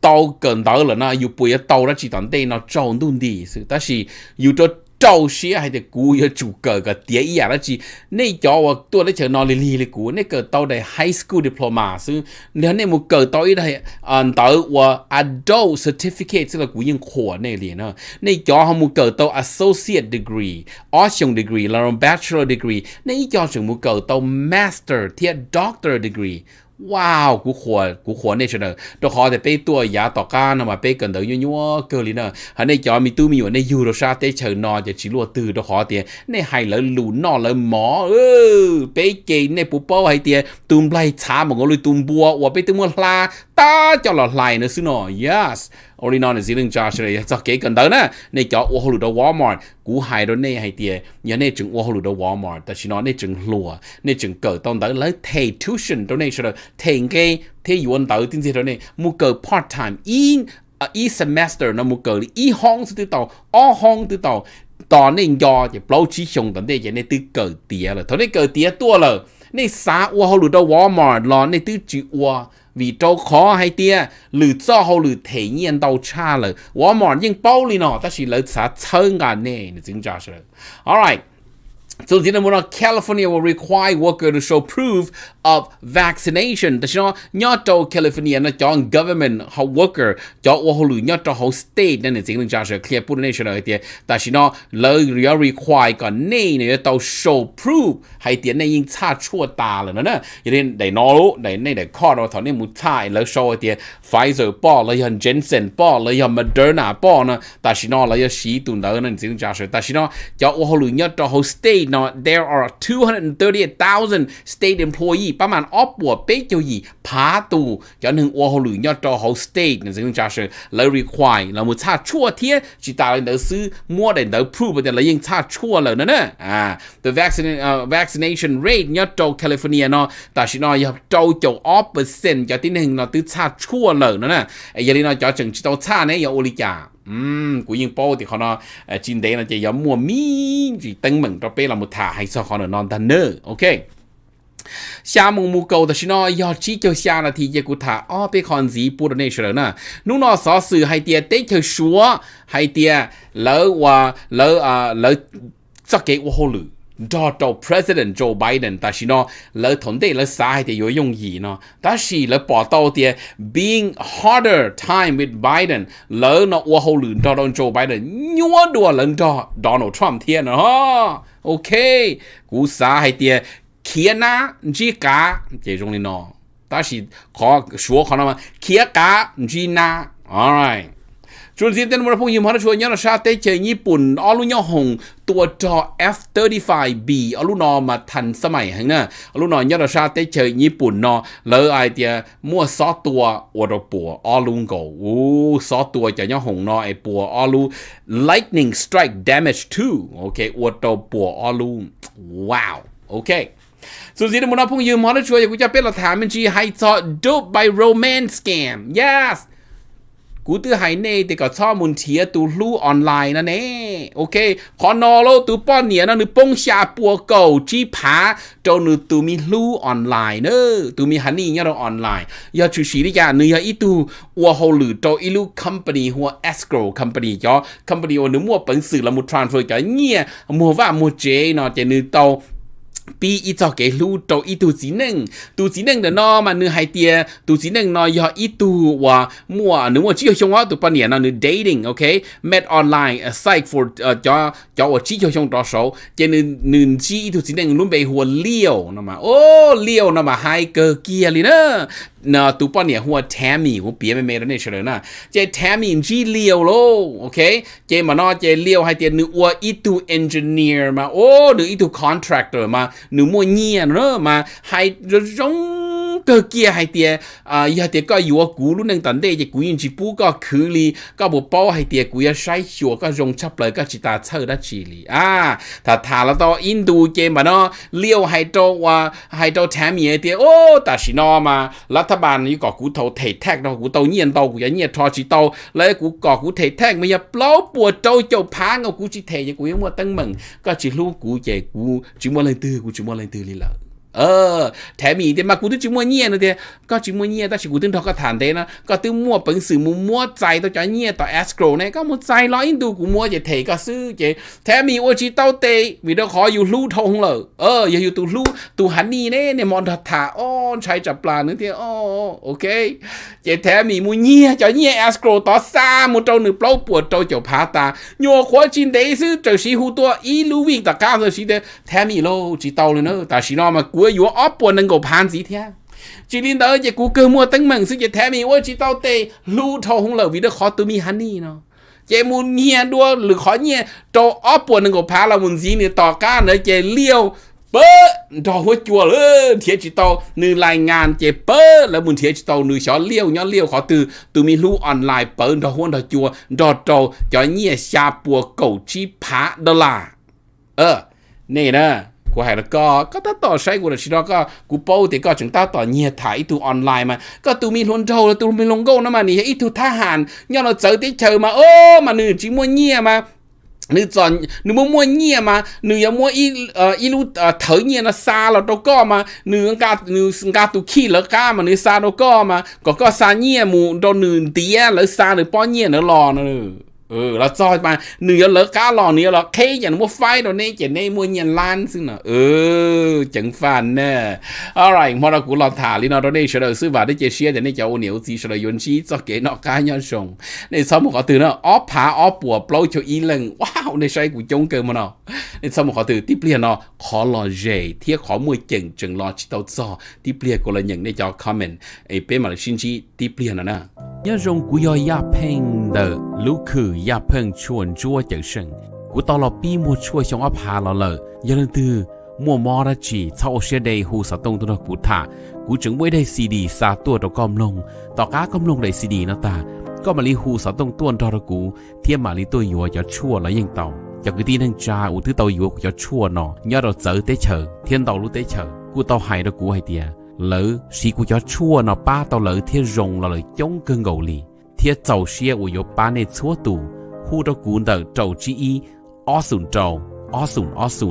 S1: tàu cần tới là nó yêu bùi tàu đó chỉ tận đây nó tròn đun đi sự ta chỉ yêu cho trâu xí hay thì cú yo chủ cờ cái tiếc ý à đó chỉ nay cho và tôi đã chờ nó lì lì lì cú nay cờ tao đây high school diploma sư nếu nay một cờ tao ý đây an ờ, tao và adult certificate tức là cú yên khổ này liền à nay cho họ một cờ tao associate degree associate degree là bachelor degree nay cho chúng một cờ tao master thì doctor degree wow của khổ của khổ này rồi đó họ thì bây tua giá tỏ ca mà bây cần tới nhau nhau cơ lý nè hắn cho mi tu mi ở này dù rồi sao tới chờ nọ cho chỉ lúa từ đó họ thì hay là lù nọ là mỏ ừ bây chế này bố bao hay tiền tum lại chả mà ngồi lui tum bùa và bây tum la ta cho là lại nữa xin nó yes orino là gì đừng cho rồi cho kế cần đó nè này cho ô hồ đó Walmart cú hai đó này hay tiền nhớ này chừng ô hồ đó Walmart ta chỉ nói này chừng lùa này chừng cỡ tông đó lấy thầy tuition đó này rồi thầy cái thầy yuan đó tin gì đó này mua cỡ part time in e à, semester nó mua cờ e hong từ đầu, all hong từ đầu, tàu này do thì bao xong tận đây cái này từ cờ tiền rồi thôi này cờ tiền tua rồi này xa Walmart นี่สาอัวเขาหลุดเอาวอลมอร์ดหลอนในตื้อจีอัว vì trâu khó hay tia lử cho hậu lử thể nhiên đâu cha lử Walmart nhưng bao lì nọ ta chỉ lử xả chân cả nè chính trả rồi alright So Zinamura, California will require worker to show proof of vaccination. Đó là nhớ cho California nó cho government họ worker cho wo holu nhớ cho họ state nên chính là cho clear put nation ở tiệt. Đó là lỡ yo require còn nay này cho show proof hay tiệt này nhưng cha chua ta là nữa. Cho nên để know, để này để khó đó thằng này muốn thay lỡ show ở tiệt Pfizer bỏ lỡ yon Johnson bỏ lỡ yon Moderna bỏ nữa. Đó là lỡ yo sĩ tụi nữa nên chính là cho. Đó là cho wo holu nhớ cho họ state State เนาะ there are 238,000 state employee ประมาณอปัวเป๊กเจียวยีพาตูย้อนหนึ่งอัวหรือยอดจอเขา state นั่นซึ่งจะชื่อเลย require เรามุ่งชาชั่วเทียจิตาเลยเดาซื้อมั่วเดนเดาพูดไปแต่เรายังชาชั่วเลยนะเนี่ยอ่า the vaccine uh, vaccination rate ยอดจอแคลิฟอร์เนียเนาะแต่ชิโนยอดจอจอออฟเปอร์เซ็นต์จอที่หนึ่งเนาะตื้อชาชั่วเลยนะเนี่ยไอ้ยาลีเนาะจอจึงจิตเอาชาเนี่ยยาโอลิกา嗯，古因包的可能呃，今天呢就要莫名就登门到背了木塔，还是可能难得呢，OK。下木木狗的是呢，要只就下了提一股塔，哦，别看是不的那时候呢，侬那啥事还得得去说，还得老啊老啊老，这给我好了。đó cho President Joe Biden ta xin nó lỡ thốn đây lỡ sai thì yo dùng gì nó ta xin lỡ bỏ tàu thì being harder time with Biden lỡ nó ua hậu lửa đó Don Joe Biden nhúa đùa lần đó Donald Trump thiên nó ok cú sai thì kia na chỉ cả chỉ dùng nó ta xin khó số khó nó mà kia cả chỉ na alright จุนซินเต้นวรพงษ์ยิมฮอนชวนยอนชาเตเจญี่ปุ่นอลุยอหงตัวจอ F35B อลุนอมาทันสมัยหังนะอลุนอยอนชาเตเจญี่ปุ่นนอเลยไอเตียมั่วซอตัวอวดปัวอลุงโกอู้ซอตัวจะยอหงนอไอปัวอลุ lightning strike damage 2โอเคอวดตัวปัวอลุว้าวโอเคสุดที่มุนาพงยืมมอเตอร์ชัวร์อยากกูจะเป็นหลักฐานบัญชีไฮซอ dope by romance scam yes กูตือห้เน่แต่ก็ชอบมุนเทียตูลู่ออนไลน์นะเน่โอเคขอนอโลตูป้อนเนี่ยนะหนูป้งชาปัวเก่าจีผาเจ้านูตูมีลู่ออนไลน์เนอตูมีฮันนี่เนี่ยเราออนไลน์ยาชูชีริยาเนื้ออีตูอัวโฮหรือเจ้าอีลูคัมปานีหัวเอสโกรคัมปานีจ้อคัมปานีอัวนึมั่วเป็นสื่อละมุทรานเฟอร์จ้ะเงี้ยมัวว่ามัวเจเนาะเจนึเตา bị cho cái lũ trâu ít chỉ năng tu chỉ năng là mà nữ hai tia tu chỉ năng nó do ít tu và mua nếu mà chỉ cho chúng tụi bạn nó nữ dating ok met online site for cho cho và chỉ cho chúng số cho nên nữ chỉ tu chỉ năng luôn bị hùa liều nó mà ô liều nó mà hai cơ kia liền đó นาตุปนี่หัวแทมีหัวเปียไมย์เมรนี่เฉลยนะเจแทมีจีเลียวโลโอเคเจมาน่าเจเลียวให้เตียนหนูอัวอีตูเอนจิเนียร์มา โอ้ หรืออีตูคอนแทรคเตอร์มาหรือมวยเงี้ยนเนอะมาให้จง cơ kia hay tiề à giờ tiề có yếu cú lúc nâng tận đây thì cú yên chỉ bù có khứ li có bộ bao hay tiề cú yên sai sửa có dùng chấp lời có chỉ ta chơi đó chỉ li à ta thà là to Indo chơi mà nó liêu hay cho và hay cho thèm gì tiề ô ta chỉ nó mà là thà bàn như có cú thầu thể thác đó cú tàu nhiên tàu cú yên nhiên cho chỉ tàu lấy cú có cú thể thác mà giờ lâu bùa trâu châu phá ngô cú chỉ thể cho cú yên mua tăng mừng có chỉ lúc cú chạy cú chỉ mua lên từ cú chỉ mua lên từ li lợi ờ thế mi thì mà cú tư mua nhẹ nữa thì có chỉ mua nhẹ ta chỉ cú tư thọ có thản thế nó có tư mua bẩn sử mua mua trái tao cho nhẹ tao escrow này có một trái lo in tu cú mua chỉ thấy có sư chỉ thế mi ô chỉ tao tê vì đâu khó yêu lưu thông lờ ờ giờ yêu tu lưu tu hắn đi nè nè mòn thả on trái chập là nữa thì ô ok chỉ thế mi mua nhẹ cho nhẹ escrow tao xa một trâu nửa bao buộc trâu chầu phá ta nhô khóa chín đấy sư trời sĩ hú tua ý lưu viên ta cao rồi sĩ thế thế mi lo chỉ tao nữa ta sĩ nó mà cuối nâng gì 我有阿婆能够盘几天。chỉ nên đó chỉ cú cơ mua tăng mừng sự chỉ thế mình ôi chỉ tao tê lưu thâu không lỡ vì đó khó tụi mì hắn đi nó chỉ muốn nghe đua lử khó nghe Đồ ốp nâng ngủ phá là muốn gì nữa tỏ cá nữa chỉ liêu bớ Đồ hối chùa lỡ thiệt chỉ tao nữ lại ngàn chỉ bớ là muốn thiệt chỉ tao nữ xó liêu nhó liêu khó từ tụi mì lưu online bớ đồ hôn đó chùa đó trâu cho nghe xa bùa cầu chi phá đó là ờ này nè của hải là có có ta tỏ sai của chỉ đó có của thì có chúng ta tỏ nhiệt thái tu online mà có tu mình luôn trâu là tu mình luôn nó mà nì ít tu tha hàn nhau nó chờ tới mà ô mà nì chỉ mua nhia mà nữ chọn nữ mua mua nhia mà nữ ya mua y ờ, y lu ờ, thở nhia nó xa là đâu có mà nữ ngà nữ ngà tu khi là cá mà nữ xa đâu có mà có có xa nhia mù đâu nữ tía là xa nữ bao nhia nữa lò nữa ừ là cho mà nửa lỡ cá lò nửa lỡ khế chẳng mua phai đồ nè chẳng nè mua nhận lan xin nè ừ chẳng phản nè alright mà đó cũng là thả lý nó đó đây sẽ đầu sư và để chia để nè cháu nhiều gì sẽ đầu yến chi cho cái nó cá nhân sống nè sau một cái từ nó óp phá óp bùa blow cho y lần wow nè sai của chống cơ mà nó nè sau một cái từ tiếp liền nó khó lò dễ thiết khó mua chừng chừng lò chỉ tao cho tiếp liền của là nhận nè cho comment ấy bên mà là xin chi ตีเปลี่ยนนะยังรงกุยอยาเพ่งเดอลูกคือยาเพ่งชวนจัวเจิงเชิงกูตลอดปีมัวช่วยชงอภาเราเลยยังตือมัวมอระจีเท่าเสียดหูสตงตัวกูถ่ากูจึงไม่ได้ซีดีสาตัวตะกอมลงต่อก้ากอมลงได้ซีดีนะตาก็มาลีหูสตงตัวตระกูเทียมมาลีตัวยัวจะชั่วแล้วยังเต่าอยากกูตีนั่งจาอุทิเตายัวกูจะชั่วนอย้อนเราเจอเตเชอเทียนเต่ารู้เตเชอกูเต่าหายตะกูให้เตีย楼是古叫错那巴到楼贴融了了中跟狗里，贴早些我有巴内错度，呼到古的周之一，二顺周，二顺二顺。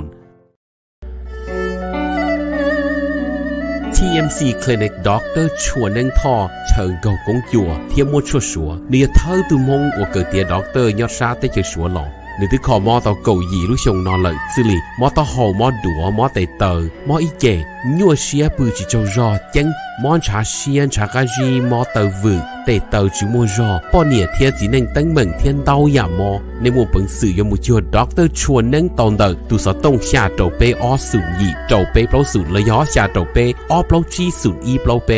S1: TMC Clinic Doctor ជួននឹងថឆើងកោកងជួធៀមមួយឈួសួរនេះថើទុំងអូកើទា Doctor ញ៉ាត់សាតែជាសួរឡងนึ่งที่ขอมอต่อเกาหลีรู้ชงนอนเลยสิ่งมอต่อหอมอดัวมอเตเตอร์มออีเก๋ยัวเชียปืนจีเจ้ารอจังมอชาเชียนชากาจีมอเตอร์วึเตเตอร์จโมอรอปอนี่เทียจีนังตั้งเหมิงเทียนเต้าอย่ามอในมุมปังสื่อยมุจิฮด็อกเตอร์ชวนนั่งตอนเดอร์ตุสต้งชาโจเปออสุนยีโจเปเปลาสุนเลยอชาโจเปออเปลาจีสุนอีเปลาเป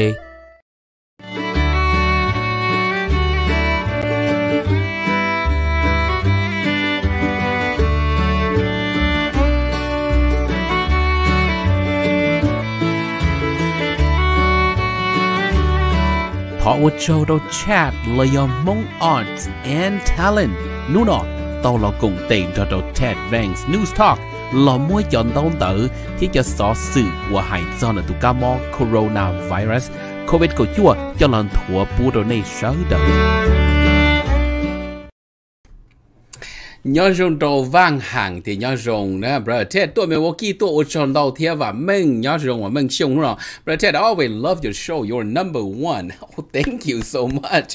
S1: họ ở châu đô chat là do mong aunt and talent nu nọ tao là cùng tiền cho đô ted vance news talk là mua chọn đón tử thì cho xó sự của hải do là tụ ca mò coronavirus covid của chua cho lần thua bù đồ này sớ đời nhớ dùng đồ vang hàng thì nhớ dùng nè bro thế tôi mình kia tôi ở trong đầu thế và mình nhớ dùng và mình xong rồi bro thế I always love your show you're number one oh thank you so much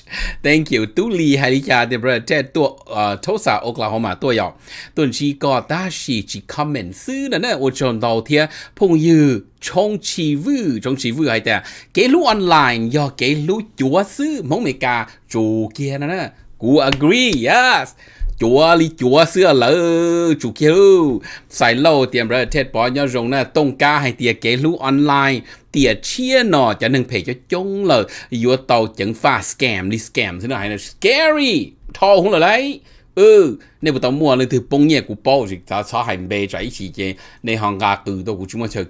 S1: thank you Tu li hay lý cha thì bro thế tôi ở Tulsa Oklahoma tôi rồi tôi chỉ có ta chỉ chỉ comment xứ nè nè ở trong đầu thế phong như trong chỉ vư trong chỉ vư hay thế cái lũ online do cái lũ chúa xứ mong mày cả chủ kia nè nè Cú agree yes chúa lý chúa xưa lỡ chủ kia xài lâu tiền rồi thét bỏ nhau rồng nè tông ca hay tiền kế lũ online tiền chia nọ cho nên phải cho chung lờ vừa tàu chẳng pha scam đi scam thế nào hay là scary thô không là đấy ừ nếu mà tao mua lên từ bông nhẹ của bao thì ta sao hành bề trái chỉ chế nên hàng gà từ đâu của chúng mình chờ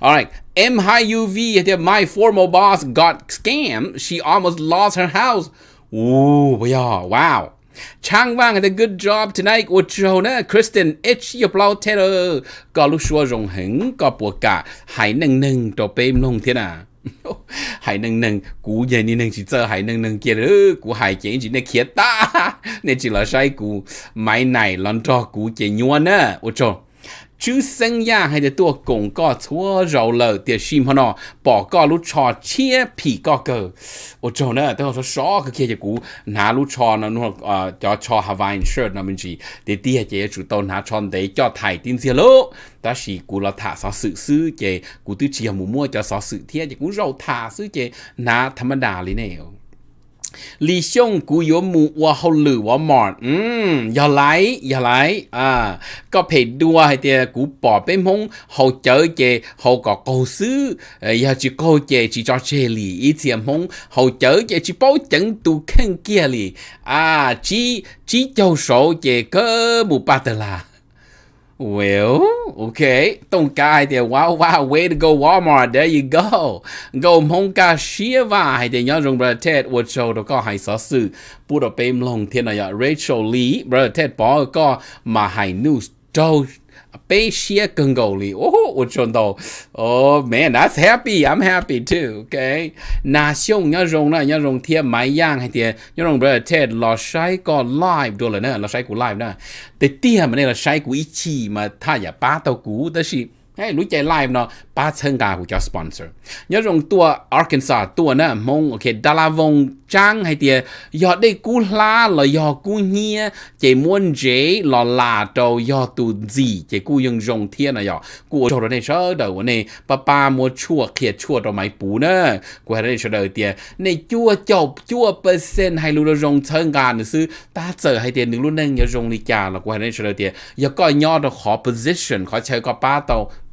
S1: alright em hai uv thì my former boss got scam, she almost lost her house Ooh, yeah, wow Changwang had a good job tonight with Jonah Kristen itch your blow tater có lúc xua rồng hứng có bùa cả hãy nâng nâng cho bếm nông thế nào hãy nâng nâng cú giờ ni nâng chỉ chờ hãy nâng nâng kia nữa cú hãy chỉ chỉ này kia ta nên chỉ là sai cú mãi này lon cho cú chỉ nhuận á ô chồng chú sinh ra hay là tua cũng có chúa rồi lờ tiền sim hả nó bỏ có lú trò chia phì có cờ ô chỗ nữa tôi số số cái kia cái cú nà lú trò nó nó à, cho trò Hawaii shirt nó mình chỉ để tia chế chủ tao nhà tròn để cho thầy tin xe lô ta chỉ cú là thả sáu sự sư chế cú tư chỉ mua mua cho sáu sự thiệt cú rầu thả sư chế nà thầm đà lý này lý xong cú yếu mù và hậu lử và mòn ừm mm, giờ lại giờ lại à có phải đua hay thì cú bỏ bên mông hậu chở chè hậu có câu sư giờ chỉ câu chè chỉ cho chè lì ít tiền mông hậu chở chè chỉ bảo chẳng tu khen kia lì à chỉ chỉ cho số chè cơ mù ba tờ là Well, okay. Don't guy there. Wow, wow. Way to go, Walmart. There you go. Go monka shiva. Hay thì nhớ rằng brother Ted vô châu đó có hai sở sự. put đọc bếm long, thiên là Rachel Lee. Brother Ted bỏ có mà hai news châu oh man, that's happy I'm happy too okay, na xiong nhớ rong na nhớ rong thiệp máy yang hay thiệp nhớ rong bro thiệp lo sai có live đôi lần nè lo sai của live nè thì thiệp mà này là sai của ít chi mà thay ya ba tàu cũ đó là ngay lúc chạy live nó ba chân gà của cho sponsor nhớ rằng tua Arkansas tua nè mong ok đà la vong trang hay tiề do đây cú la là do cú nghe chạy muốn chế là là trâu do tu gì chạy cú dùng dùng thiên là do cú cho này sơ đầu này ba ba mua chua kia chua đầu máy bù nè cú hay đây sơ đầu tiề này chua chọc chua percent hay lúc dùng chân gà nữa sư ta chờ hay tiề nếu lúc này nhớ dùng đi chả là cú hay đây sơ đầu tiề giờ coi nhau đó khó position khó chơi có ba tàu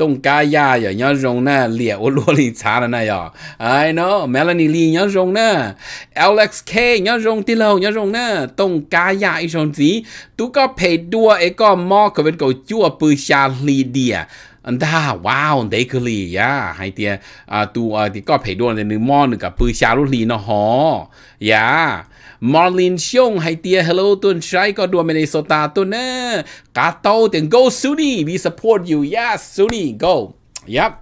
S1: ต้องกายาอย่างยังรงน่ะเหลียวลัวลีชาและน่ะอ่อไอ้เนาะแมลานีลียังรงน่ะเอลเล็กซ์เคยังรงที่เรายังรงน่ะต้องกายาอีชนสีตุก็เพดดัวยไอ้ก็มอกเป็นกูจั่วปืนชาลีเดีย อันดาว้าวเด็กลียะให้เตียอตัวที่ก็เพดดัวยในนึกมอหนึ่งกับปืนชาลุลีเนาะฮอยะ Marlin Xiong hay tia hello tuần trái có đua Minnesota tuần à, cá tàu tiếng go Suni we support you yes Suni go yep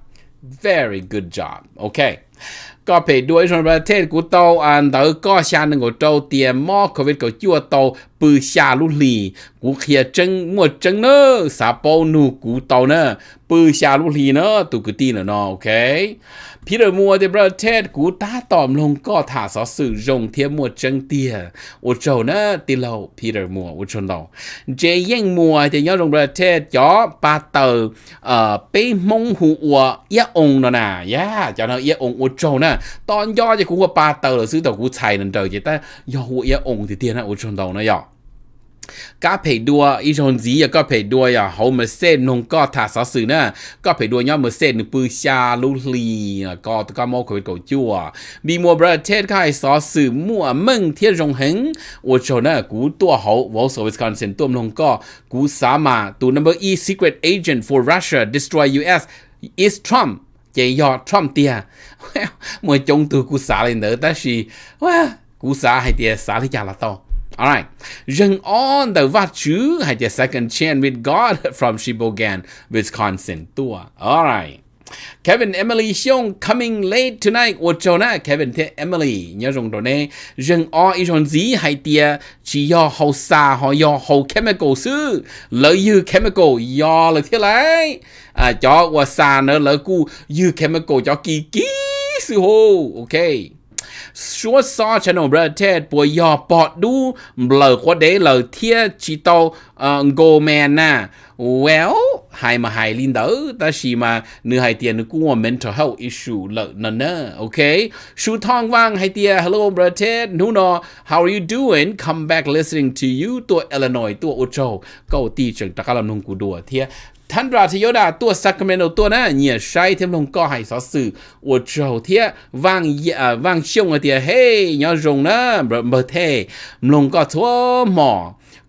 S1: very good job okay ก็ไปด้วยชนประเทศกูโตอันเตอก็ชาหนึ่งกูโตเตียมอโควิดกูจั่วโต bự xa lũ lì cú khía chân mua chân nữa xả bò nụ cú tàu nữa bự xa lũ lì nữa tụ cứ tin là nó ok Peter mua thì brother Ted cú ta tòm lông có thả xó sự rồng thiên mua chân tia ô trâu nữa tì lâu Peter mua ô trâu lâu chế yên mua thì nhớ rồng brother Ted chó ba tờ ờ bê mông hù ua yá ông nó nà, yá cho nó yá ông ô trâu nè tòn do thì cú ba tờ là sứ tàu cú chạy nên trời chỉ ta do yá ông thì tiền á ô trâu đầu nó dọc cá phải đua ý hồn gì à à hậu mà xe thả sáu sự nè cá nhau mà xe nửa bự xa lú lì à, chua bị mua bờ chết mua mừng thiên rồng hứng ô chỗ nè cú tua hậu vô số Wisconsin tuôm nông có cú xá mà tụ number E secret agent for Russia destroy US is Trump chỉ do Trump tia mua chung từ cú xá lên nữa ta xì cú xá hay tia xá thì chả là Alright, Jung on the virtue had a second chance with God from Sheboygan, Wisconsin. Tua. Alright. Kevin Emily Xiong coming late tonight. cho na Kevin the Emily nhớ rằng đồ nè. Jung o i ron gì hay tia chỉ yo hậu sa họ yo hậu chemical sư. Lỡ yu chemical yo là thế lại. À cho wo sa nữa lỡ gu yu chemical cho kỳ ký sư hô. Okay chúa so cho nó bờ thế bùa yò bọt đu lờ qua đấy lờ thia chi tàu ờ, go man na well hai mà hai linh đỡ ta xì mà nửa hai tiền nửa cũng mental health issue lợ nè nè ok su thong vang hai tia hello bro ted nu no how are you doing come back listening to you ตัว Illinois ตัว Utah ก็ตีจังตะกะลำนงกูดัวเทียทันราทยดาตัวซักเมนโนตัวนะเนี่ยใช้เทมลงก็ให้สอสื่ออวดเจ้าเทียวางเยอวางเชียงเตียเฮ้ยยอรงนะเบอร์เทมลงก็ทั่วหมอ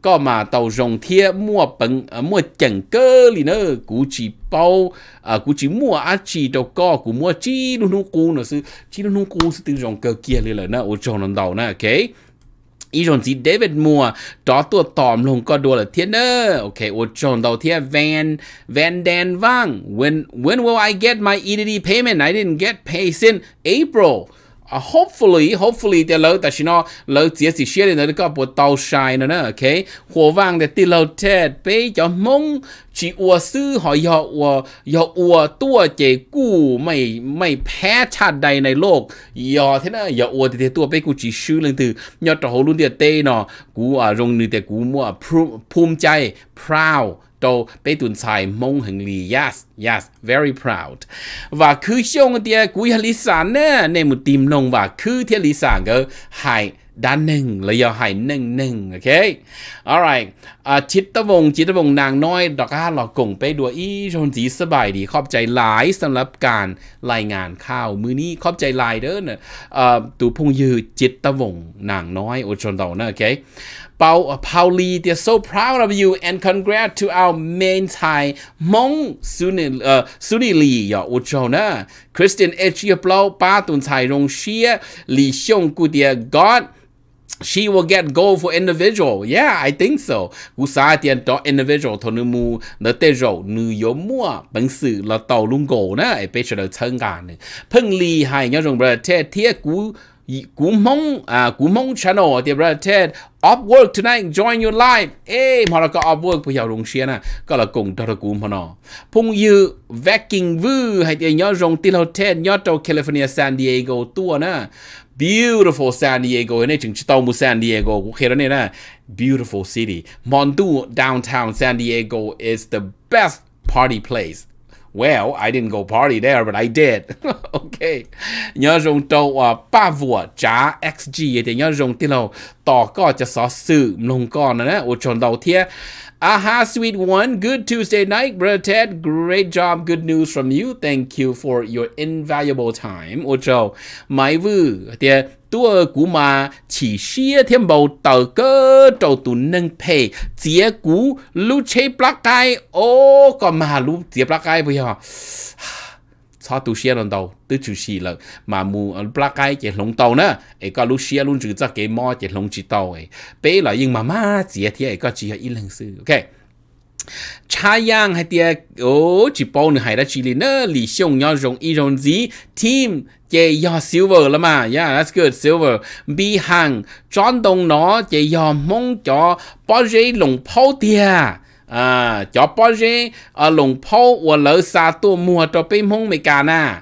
S1: ก็มาเต่ารงเทียมั่วปังมั่วจังเกอลีเนอกูจีเป้าอ่ากูจีมั่วอาจีเต่าก็กูมั่วจีลุนุกูเนอะซื้อจีลุนุกูซื้อตึงรงเกอเกียเลยเลยนะโอ้จงนันเดานะโอเคอีจงจีเดวิดมัวจอตัวตอมลงก็ดูละเทียนเนอโอเคโอจงเราเทียแวนแวนแดนว่าง when when will I get my EDD payment I didn't get Pay since April uh, hopefully hopefully the low that you know low chỉ chỉ share đến đó có bộ tàu shine nữa ok hồ vang để tiêu low tết bây cho mong ชีอัวซื้อหอยยออัวยออัวตัวเจกู้ไม่ไม่แพ้ชาติใดในโลก ยอเท่านะยออัวเตตัวไปกูจีชื่อเลยตือยอตะโหลุ่นเดียเต้เนาะกูอ่ะรงนึงแต่กูมั่วภูมิใจ proud โตไปตุนสายมงหึงลี yes yes very proud ว่าคือช่วงเดียกูยลิสานเนี่ยในมุตีมนงว่าคือเทลิสานก็ห้ด้านหนึ่งระยอหายหนึ่งหนึ่งโอเค alright ชิตตะวงชิตตะวงนางน้อย ดอกก้าหลอกกงไปดัวอี้ชนสีสบายดี ขอบใจหลายสำหรับการรายงานข่าวมือนี้ ขอบใจหลายเด้อเนะตูพงยือจิตตะวงนางน้อยโอชนเ่านะโอเคเปาเปาลี they're so proud of you and congrats to our main Thai มงสุนิเออสุนิลีอยอาอุจนะ Christian H. เปล่ป้าตุนไทยรงเชียลีชงกูเดีย God she will get gold for individual. Yeah, I think so. Gu sa tiền to individual thôi nên mu nó tê rổ nữ yếu mua bằng sự là tàu lung gold nè. Ai bây giờ là chân cả nè. Phân lý hay nhau rằng bro, thế gu cú mong à gu mong channel thì bro thế off work tonight join your live. Ê, mà là có off work bây giờ luôn xia nè. Có là cùng đó là cú mà nó. Phong như vacuum vư hay thì nhau rằng tin hậu thế nhau tàu California San Diego tua nè. beautiful San Diego. And it's Chitomu San Diego. Beautiful city. Mondu downtown San Diego is the best party place. Well, I didn't go party there, but I did. OK. Nhớ dùng tàu à, ba trả XG thì nhớ dùng tiền lâu tỏ có cho xó sự nông con nữa. Ô chọn đầu tiên. Aha, sweet one. Good Tuesday night, brother Ted. Great job. Good news from you. Thank you for your invaluable time. Ô chào. Mai vư. Thì tua cú mà chỉ xia thêm bầu tờ cơ trầu tụ nâng phê chia cú lú chế black guy ô còn mà lú chia black guy bây giờ cho tụ xia lần đầu tứ chữ xì lần mà mù ờ, black guy chỉ lồng tàu nữa ấy có lú xia luôn chữ cho cái mò chỉ lồng chỉ tàu ấy bé là nhưng mà má chia thì ấy có chỉ ít lần sư ok cha yang hay tia ô chỉ bao nữa hay là chỉ là lì xiong nhau rong y rong gì team chế do silver lắm mà yeah that's good silver bi hàng tròn đồng nó chế do mong cho bao giờ lồng phao tia à cho bao giờ à lồng phao và lỡ xa tua mua cho bên mong mấy cả na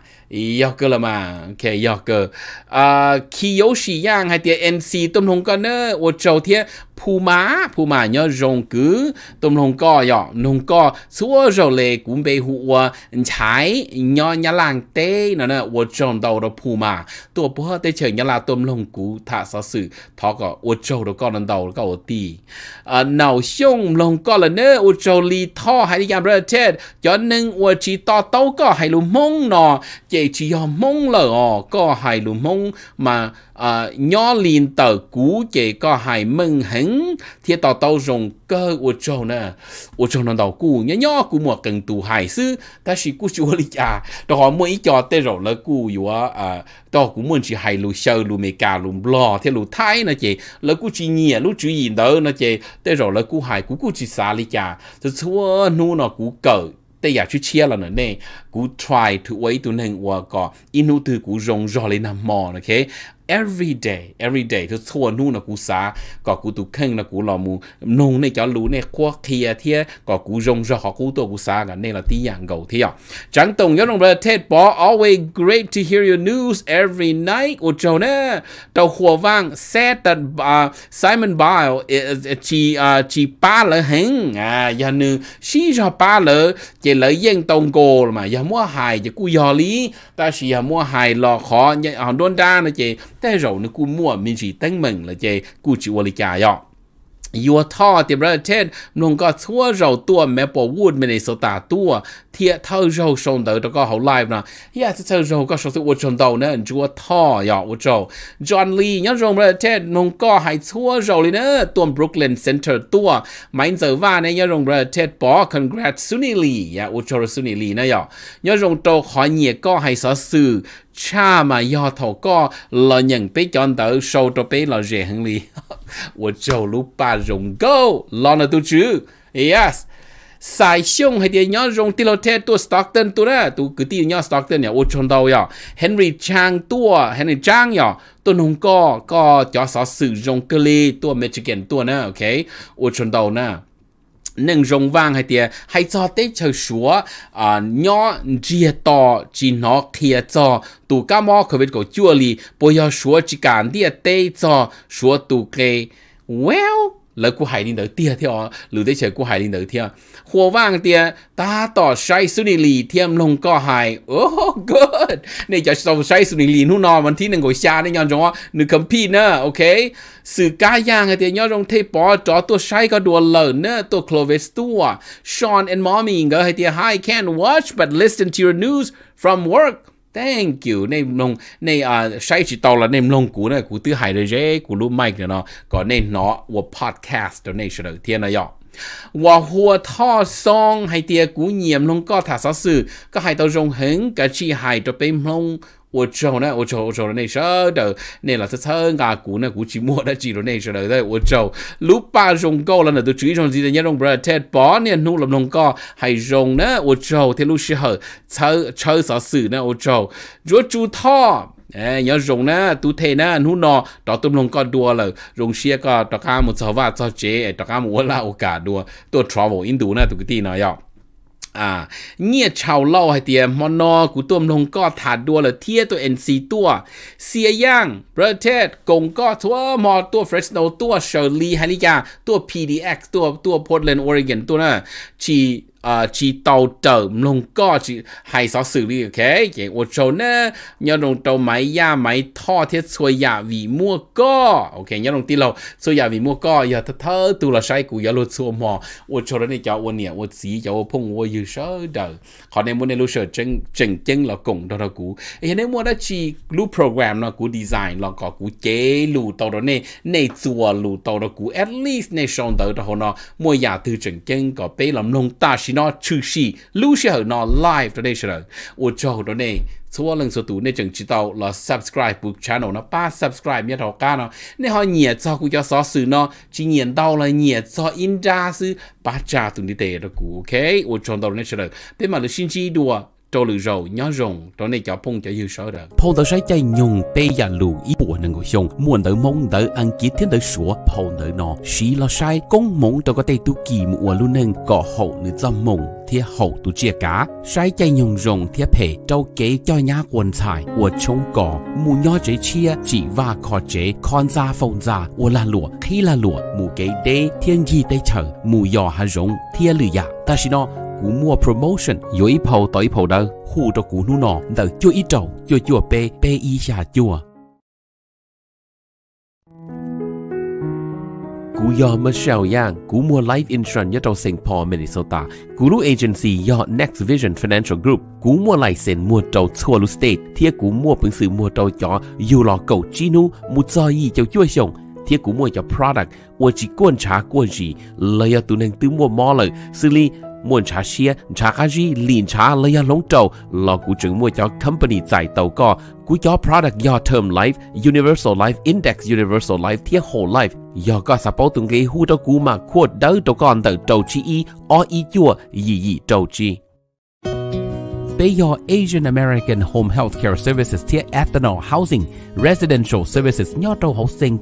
S1: Yoker là mà ok Yoker à Kiyoshi Yang hay tiệt MC tôm hồng con nữa, tôi chào thiệt phù má phù má nhớ rong cứ tôm lồng co yọ lồng co xua rồi lệ cũng bị hụ ờ, trái nhớ nhà làng tê nó nè wo trồng đầu đó phù má tôi bố hết tê chờ nhà là tôm lồng cú thả sa sự thọ có wo trâu đầu con đầu đó có tì à nào xông lồng co là nè wo trâu lì thọ hay đi làm ra chết cho nên wo chỉ to tấu có hay lù mông nọ chỉ chỉ yom mông lờ có hay lù mông mà à, ờ, nhỏ liền tờ cũ chỉ có hai mừng hứng thì tao tao dùng cơ ô châu nè ô châu nó đầu cũ nhá nhỏ cũ mua cần tù hải sư ta chỉ cú chúa lý à đó họ mua ý cho tê rồi là cũ yếu à đó cú muốn chỉ hai lù sơ lù mê cà lù lo thế lù thái nè chị là cú chỉ nhẹ lù chỉ gì đó nè chị tê rồi là cú hải cú cú chỉ xa lý à thì chúa nu nó cũ cỡ tê giả chú chia là nữa nè cú try to wait tu nâng qua có inu từ cú rong rò lên nằm mò nè every day every day ทุกทัวนู่นกูสาก็กูตุขึ้นนะกูลอมูนงในจอรู้ในควักเทียเทียก็กูรงจะหอกูตัวกูสากันในละที่อย่างเก่าเที่ยวจังตรงยอดลงประเทศปอ always great to hear your news every night โอ้เจ้าเนี่ยเต่าหัวว่าง said that uh, Simon Bile is ชีชีป้าเลยหงอ่าอย่าหนึ่งชีชอบป้าเลยเจเลยยังตรงโกมาอย่ามัวหายจะกูยอลีแต่ชีอย่ามัวหายหลอกขออย่าอ่อนด้วนด้านนะเจแต่เราเนี่ยกูมั่วมีสีตั้งมึงละเจกูจิวลิกายอยัวท่อเตียบระเช่นนงก็ทั่วเราตัวแม่ปอวูดไม่ในสตาตัวเทียเท่าเราชงเดอแล้วก็เขาไลฟ์นะยาจะเท่าเราก็ชงตัวชงเดอนะจัวท่อยอวจจอห์นลียังรงประเช่นนงก็หายทั่วเราเลยนะตัวบรุกลินเซ็นเตอร์ตัวไม่เจอว่าในยังรงประเช่นปอคอนกรัตสุนิลียาอุจรสุนิลีนะยอยังรงโตขอเหยียก็หายสอสื่อ cha mà do thầu có là nhận tí cho anh tử sâu cho bé là rẻ hơn đi 我走路把容够了呢都吃 yes 晒胸还得要用第六天多 Stockton 多呢，都个地要 Stockton 呀，我看到呀，Henry Chang 多，Henry Chang 呀，都弄个个叫啥使用个哩多 Michigan 多呢，OK，我看到呢。nâng rong vang hay tiệt hay cho tế chơi súa à nhỏ chia to chỉ nó kia cho tụ cá mò khởi biết cổ chua lì bây giờ súa chỉ cản đi tế cho súa tụ kê well lỡ của hải linh đỡ tia theo lử đấy chơi của hải linh đỡ theo hồ vang tia ta tỏ say su ni lì thêm lông co hải oh good này cho sầu say su ni lì nu nò mình thi nên ngồi xa đấy nhon trong nữ cầm pi nữa ok sự cá giang tia nhau trong thế bỏ cho tôi say có đùa lờ nữa tôi clovis tua Sean and mommy ngờ hay tia hi can't watch but listen to your news from work thank you nên nông nên à say chỉ tàu là nên nông cú này cú thứ hai rồi cú lúc mic nó có nên nó của podcast đó nên sẽ được thiên này và hùa thọ song hay tia cú nhiệm nông có thả sáu sự có hai tàu rong hứng cả chi hai cho bên nông 我走呢，我走我走了那时候的，那了他参加股呢，股期末的记录那时候的，我走六八种高了呢，都最上级的那种不是太八年弄了弄高，还种呢，我走铁路时候超超啥事呢，我走若住他。哎，要用呢，都睇呢，นู่นอต่อตุ้มลงก็ดัวเลยรงเชียก็ต่อการมุสาวาต่อเจต่อการมุวลาโอกาสดัวตัวทราเวลอินดูนะตุกตีนะยออ่าเงียชาวเล่าให้เตียมอนอกูตวมลงก็ถาดดัวเลยเทียตัวเอ็นซีตัว เสียย่าง ประเทศกงก็ทัวมอ ตัวเฟรชโนตัวเชอร์ลีฮันิยาตัว PDX ตัวตัวพอร์ตแลนด์ออริเกนตัวน่ะชี啊，去到走弄个去还少 xử 理，OK？给我走呢，要弄到买呀买套贴错呀为么个？OK？要弄地老错呀为么个？要他他都了晒股要落错嘛？我走了你叫我念我自己叫我碰我有舍得，好呢么呢路舍真真真了拱到了股，哎呢么呢去路 program 了股 design 了个股给路到了呢呢做路到了股 at least 呢上到的好呢，么呀都真真个被人弄大是。nó chữ xì lưu xì hở nó live đó đây rồi ô cho đó này số lần số tủ này chẳng chỉ tao là subscribe book channel nó ba subscribe miết học ca nó nên họ nhẹ cho cũng cho xóa sự nó chỉ nhẹ đau là nhẹ cho in ra sự ba cha tụng đi tệ đó cũ ok ô cho đó này rồi bên mà là xin chỉ đùa trô lự rầu nhó rồng trô này cho phong cho dư sở rồi phong tới sai chạy nhung tê ya lù ý bùa nâng ngồi muốn tới mong tới ăn kí thiên tới sủa phong tới nó xí lo sai công mong trô có tay tu kỳ mùa luôn nâng có hậu nữ dâm mong thiệt hậu tu chia cá sai chạy nhung rồng thiệt thể trâu kế cho nhá quần thải của chống cỏ mù nhó chế chia chỉ và khó chế con ra phong ra của là lụa khi là lụa mù kế đê thiên di tây trở mù yò hà rồng thiệt lử dạ ta xin nó cú mua promotion yo ít hầu tới hầu đâu khu cho cú nu nọ đỡ chưa ít trầu chưa chưa pe pe y xà chưa cú yo Michelle Yang, cú mua life insurance cho St. Paul, Minnesota. Cú lu agency yo Next Vision Financial Group, cú mua lại sen mua trâu chua lu state, thia cú mua bằng sự mua trâu chó, yu lò cầu chinu, cho yi cho chua cú mua cho product, ua chỉ quan trả quan gì, lời tu nên tư mua mò lời, xử lý muốn trả xe trả cái gì liền trả lấy ra lóng trâu, là của trưởng mua cho company giải tàu co của cho product do term life universal life index universal life thiết whole life do có support từng cái hu cho cú mà khu đỡ cho con từ trầu chi y o y chua y, gì trầu chi Bây giờ Asian American Home Healthcare Services thiết ethanol housing residential services nhỏ trâu học sinh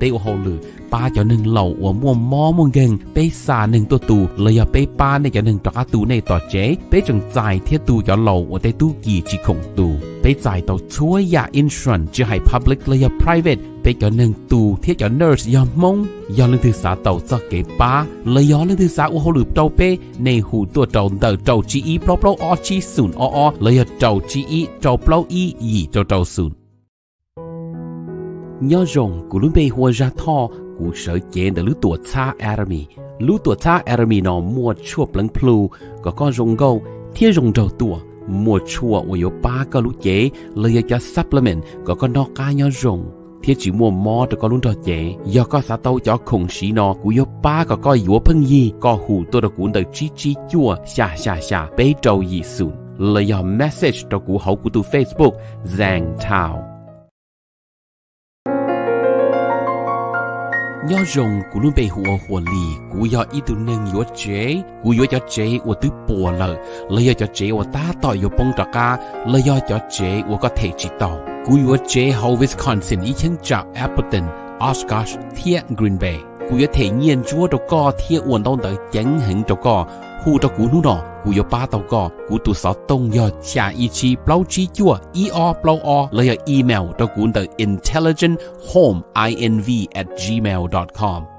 S1: เตอเหาลือป้าจะหนึ่งเหล่าอัวม่วมมอมงเงงเปสาหนึ่งตัวตูเลยอาเปป้าในจะหนึ่งตระตูในต่อเจ๊เปจงใจเทียตูจะเหล่าอัวเตตู้กี่จีคงตูเปจ่ต่อช่วยยาอินทรันจะให้ public เลยอา private เปจะหนึ่งตูเทียจาเนิร์สยอมมงยอลึงถือสาเต่าักเก็บปาเลยยอลึงถือสาอุหลืบเต่าเป้ในหูตัวเต่าเต่าเต่าจีอีเปล่าเปล่าออชีศูนย์ออเลยเต่าจีอีเต่าเปล่าอียีเต่าเต่าศูนย์ nhớ rồng của lúc bây hoa ra thọ của sở chế đã lúc tuổi xa Arami lúc tuổi xa Arami nó mua chua lăng plu có con rồng gâu thiên rồng đầu tuổi mua chua của yếu ba cái lúc chế lấy cho supplement có con nó cá nhớ rồng thiết chỉ mua mò cho con luôn cho chế do có xã tàu cho khủng sĩ nó của yếu ba có con yếu phân gì có hủ tôi được cuốn đời chi chi chua xà xà xà bấy trâu gì sụn lấy do message cho cụ hậu của tu Facebook Zhang Thảo 要用古鲁贝火火力，古要一度能有 chế，古要要 chế，我都 bỏ 了，了要要 chế，我打到有帮着噶，了要要 chế，我个体知道，古要 chế hầu Wisconsin 以前叫 Appleton、Oshkosh、Tia Green Bay，古要体验做着个体运动的平衡着个。tao tu chi 护着古努诺，古有八道个，古多少东要下一期标记做 e r 标 r，来有 email 到古的 intelligent home i n v at gmail dot com。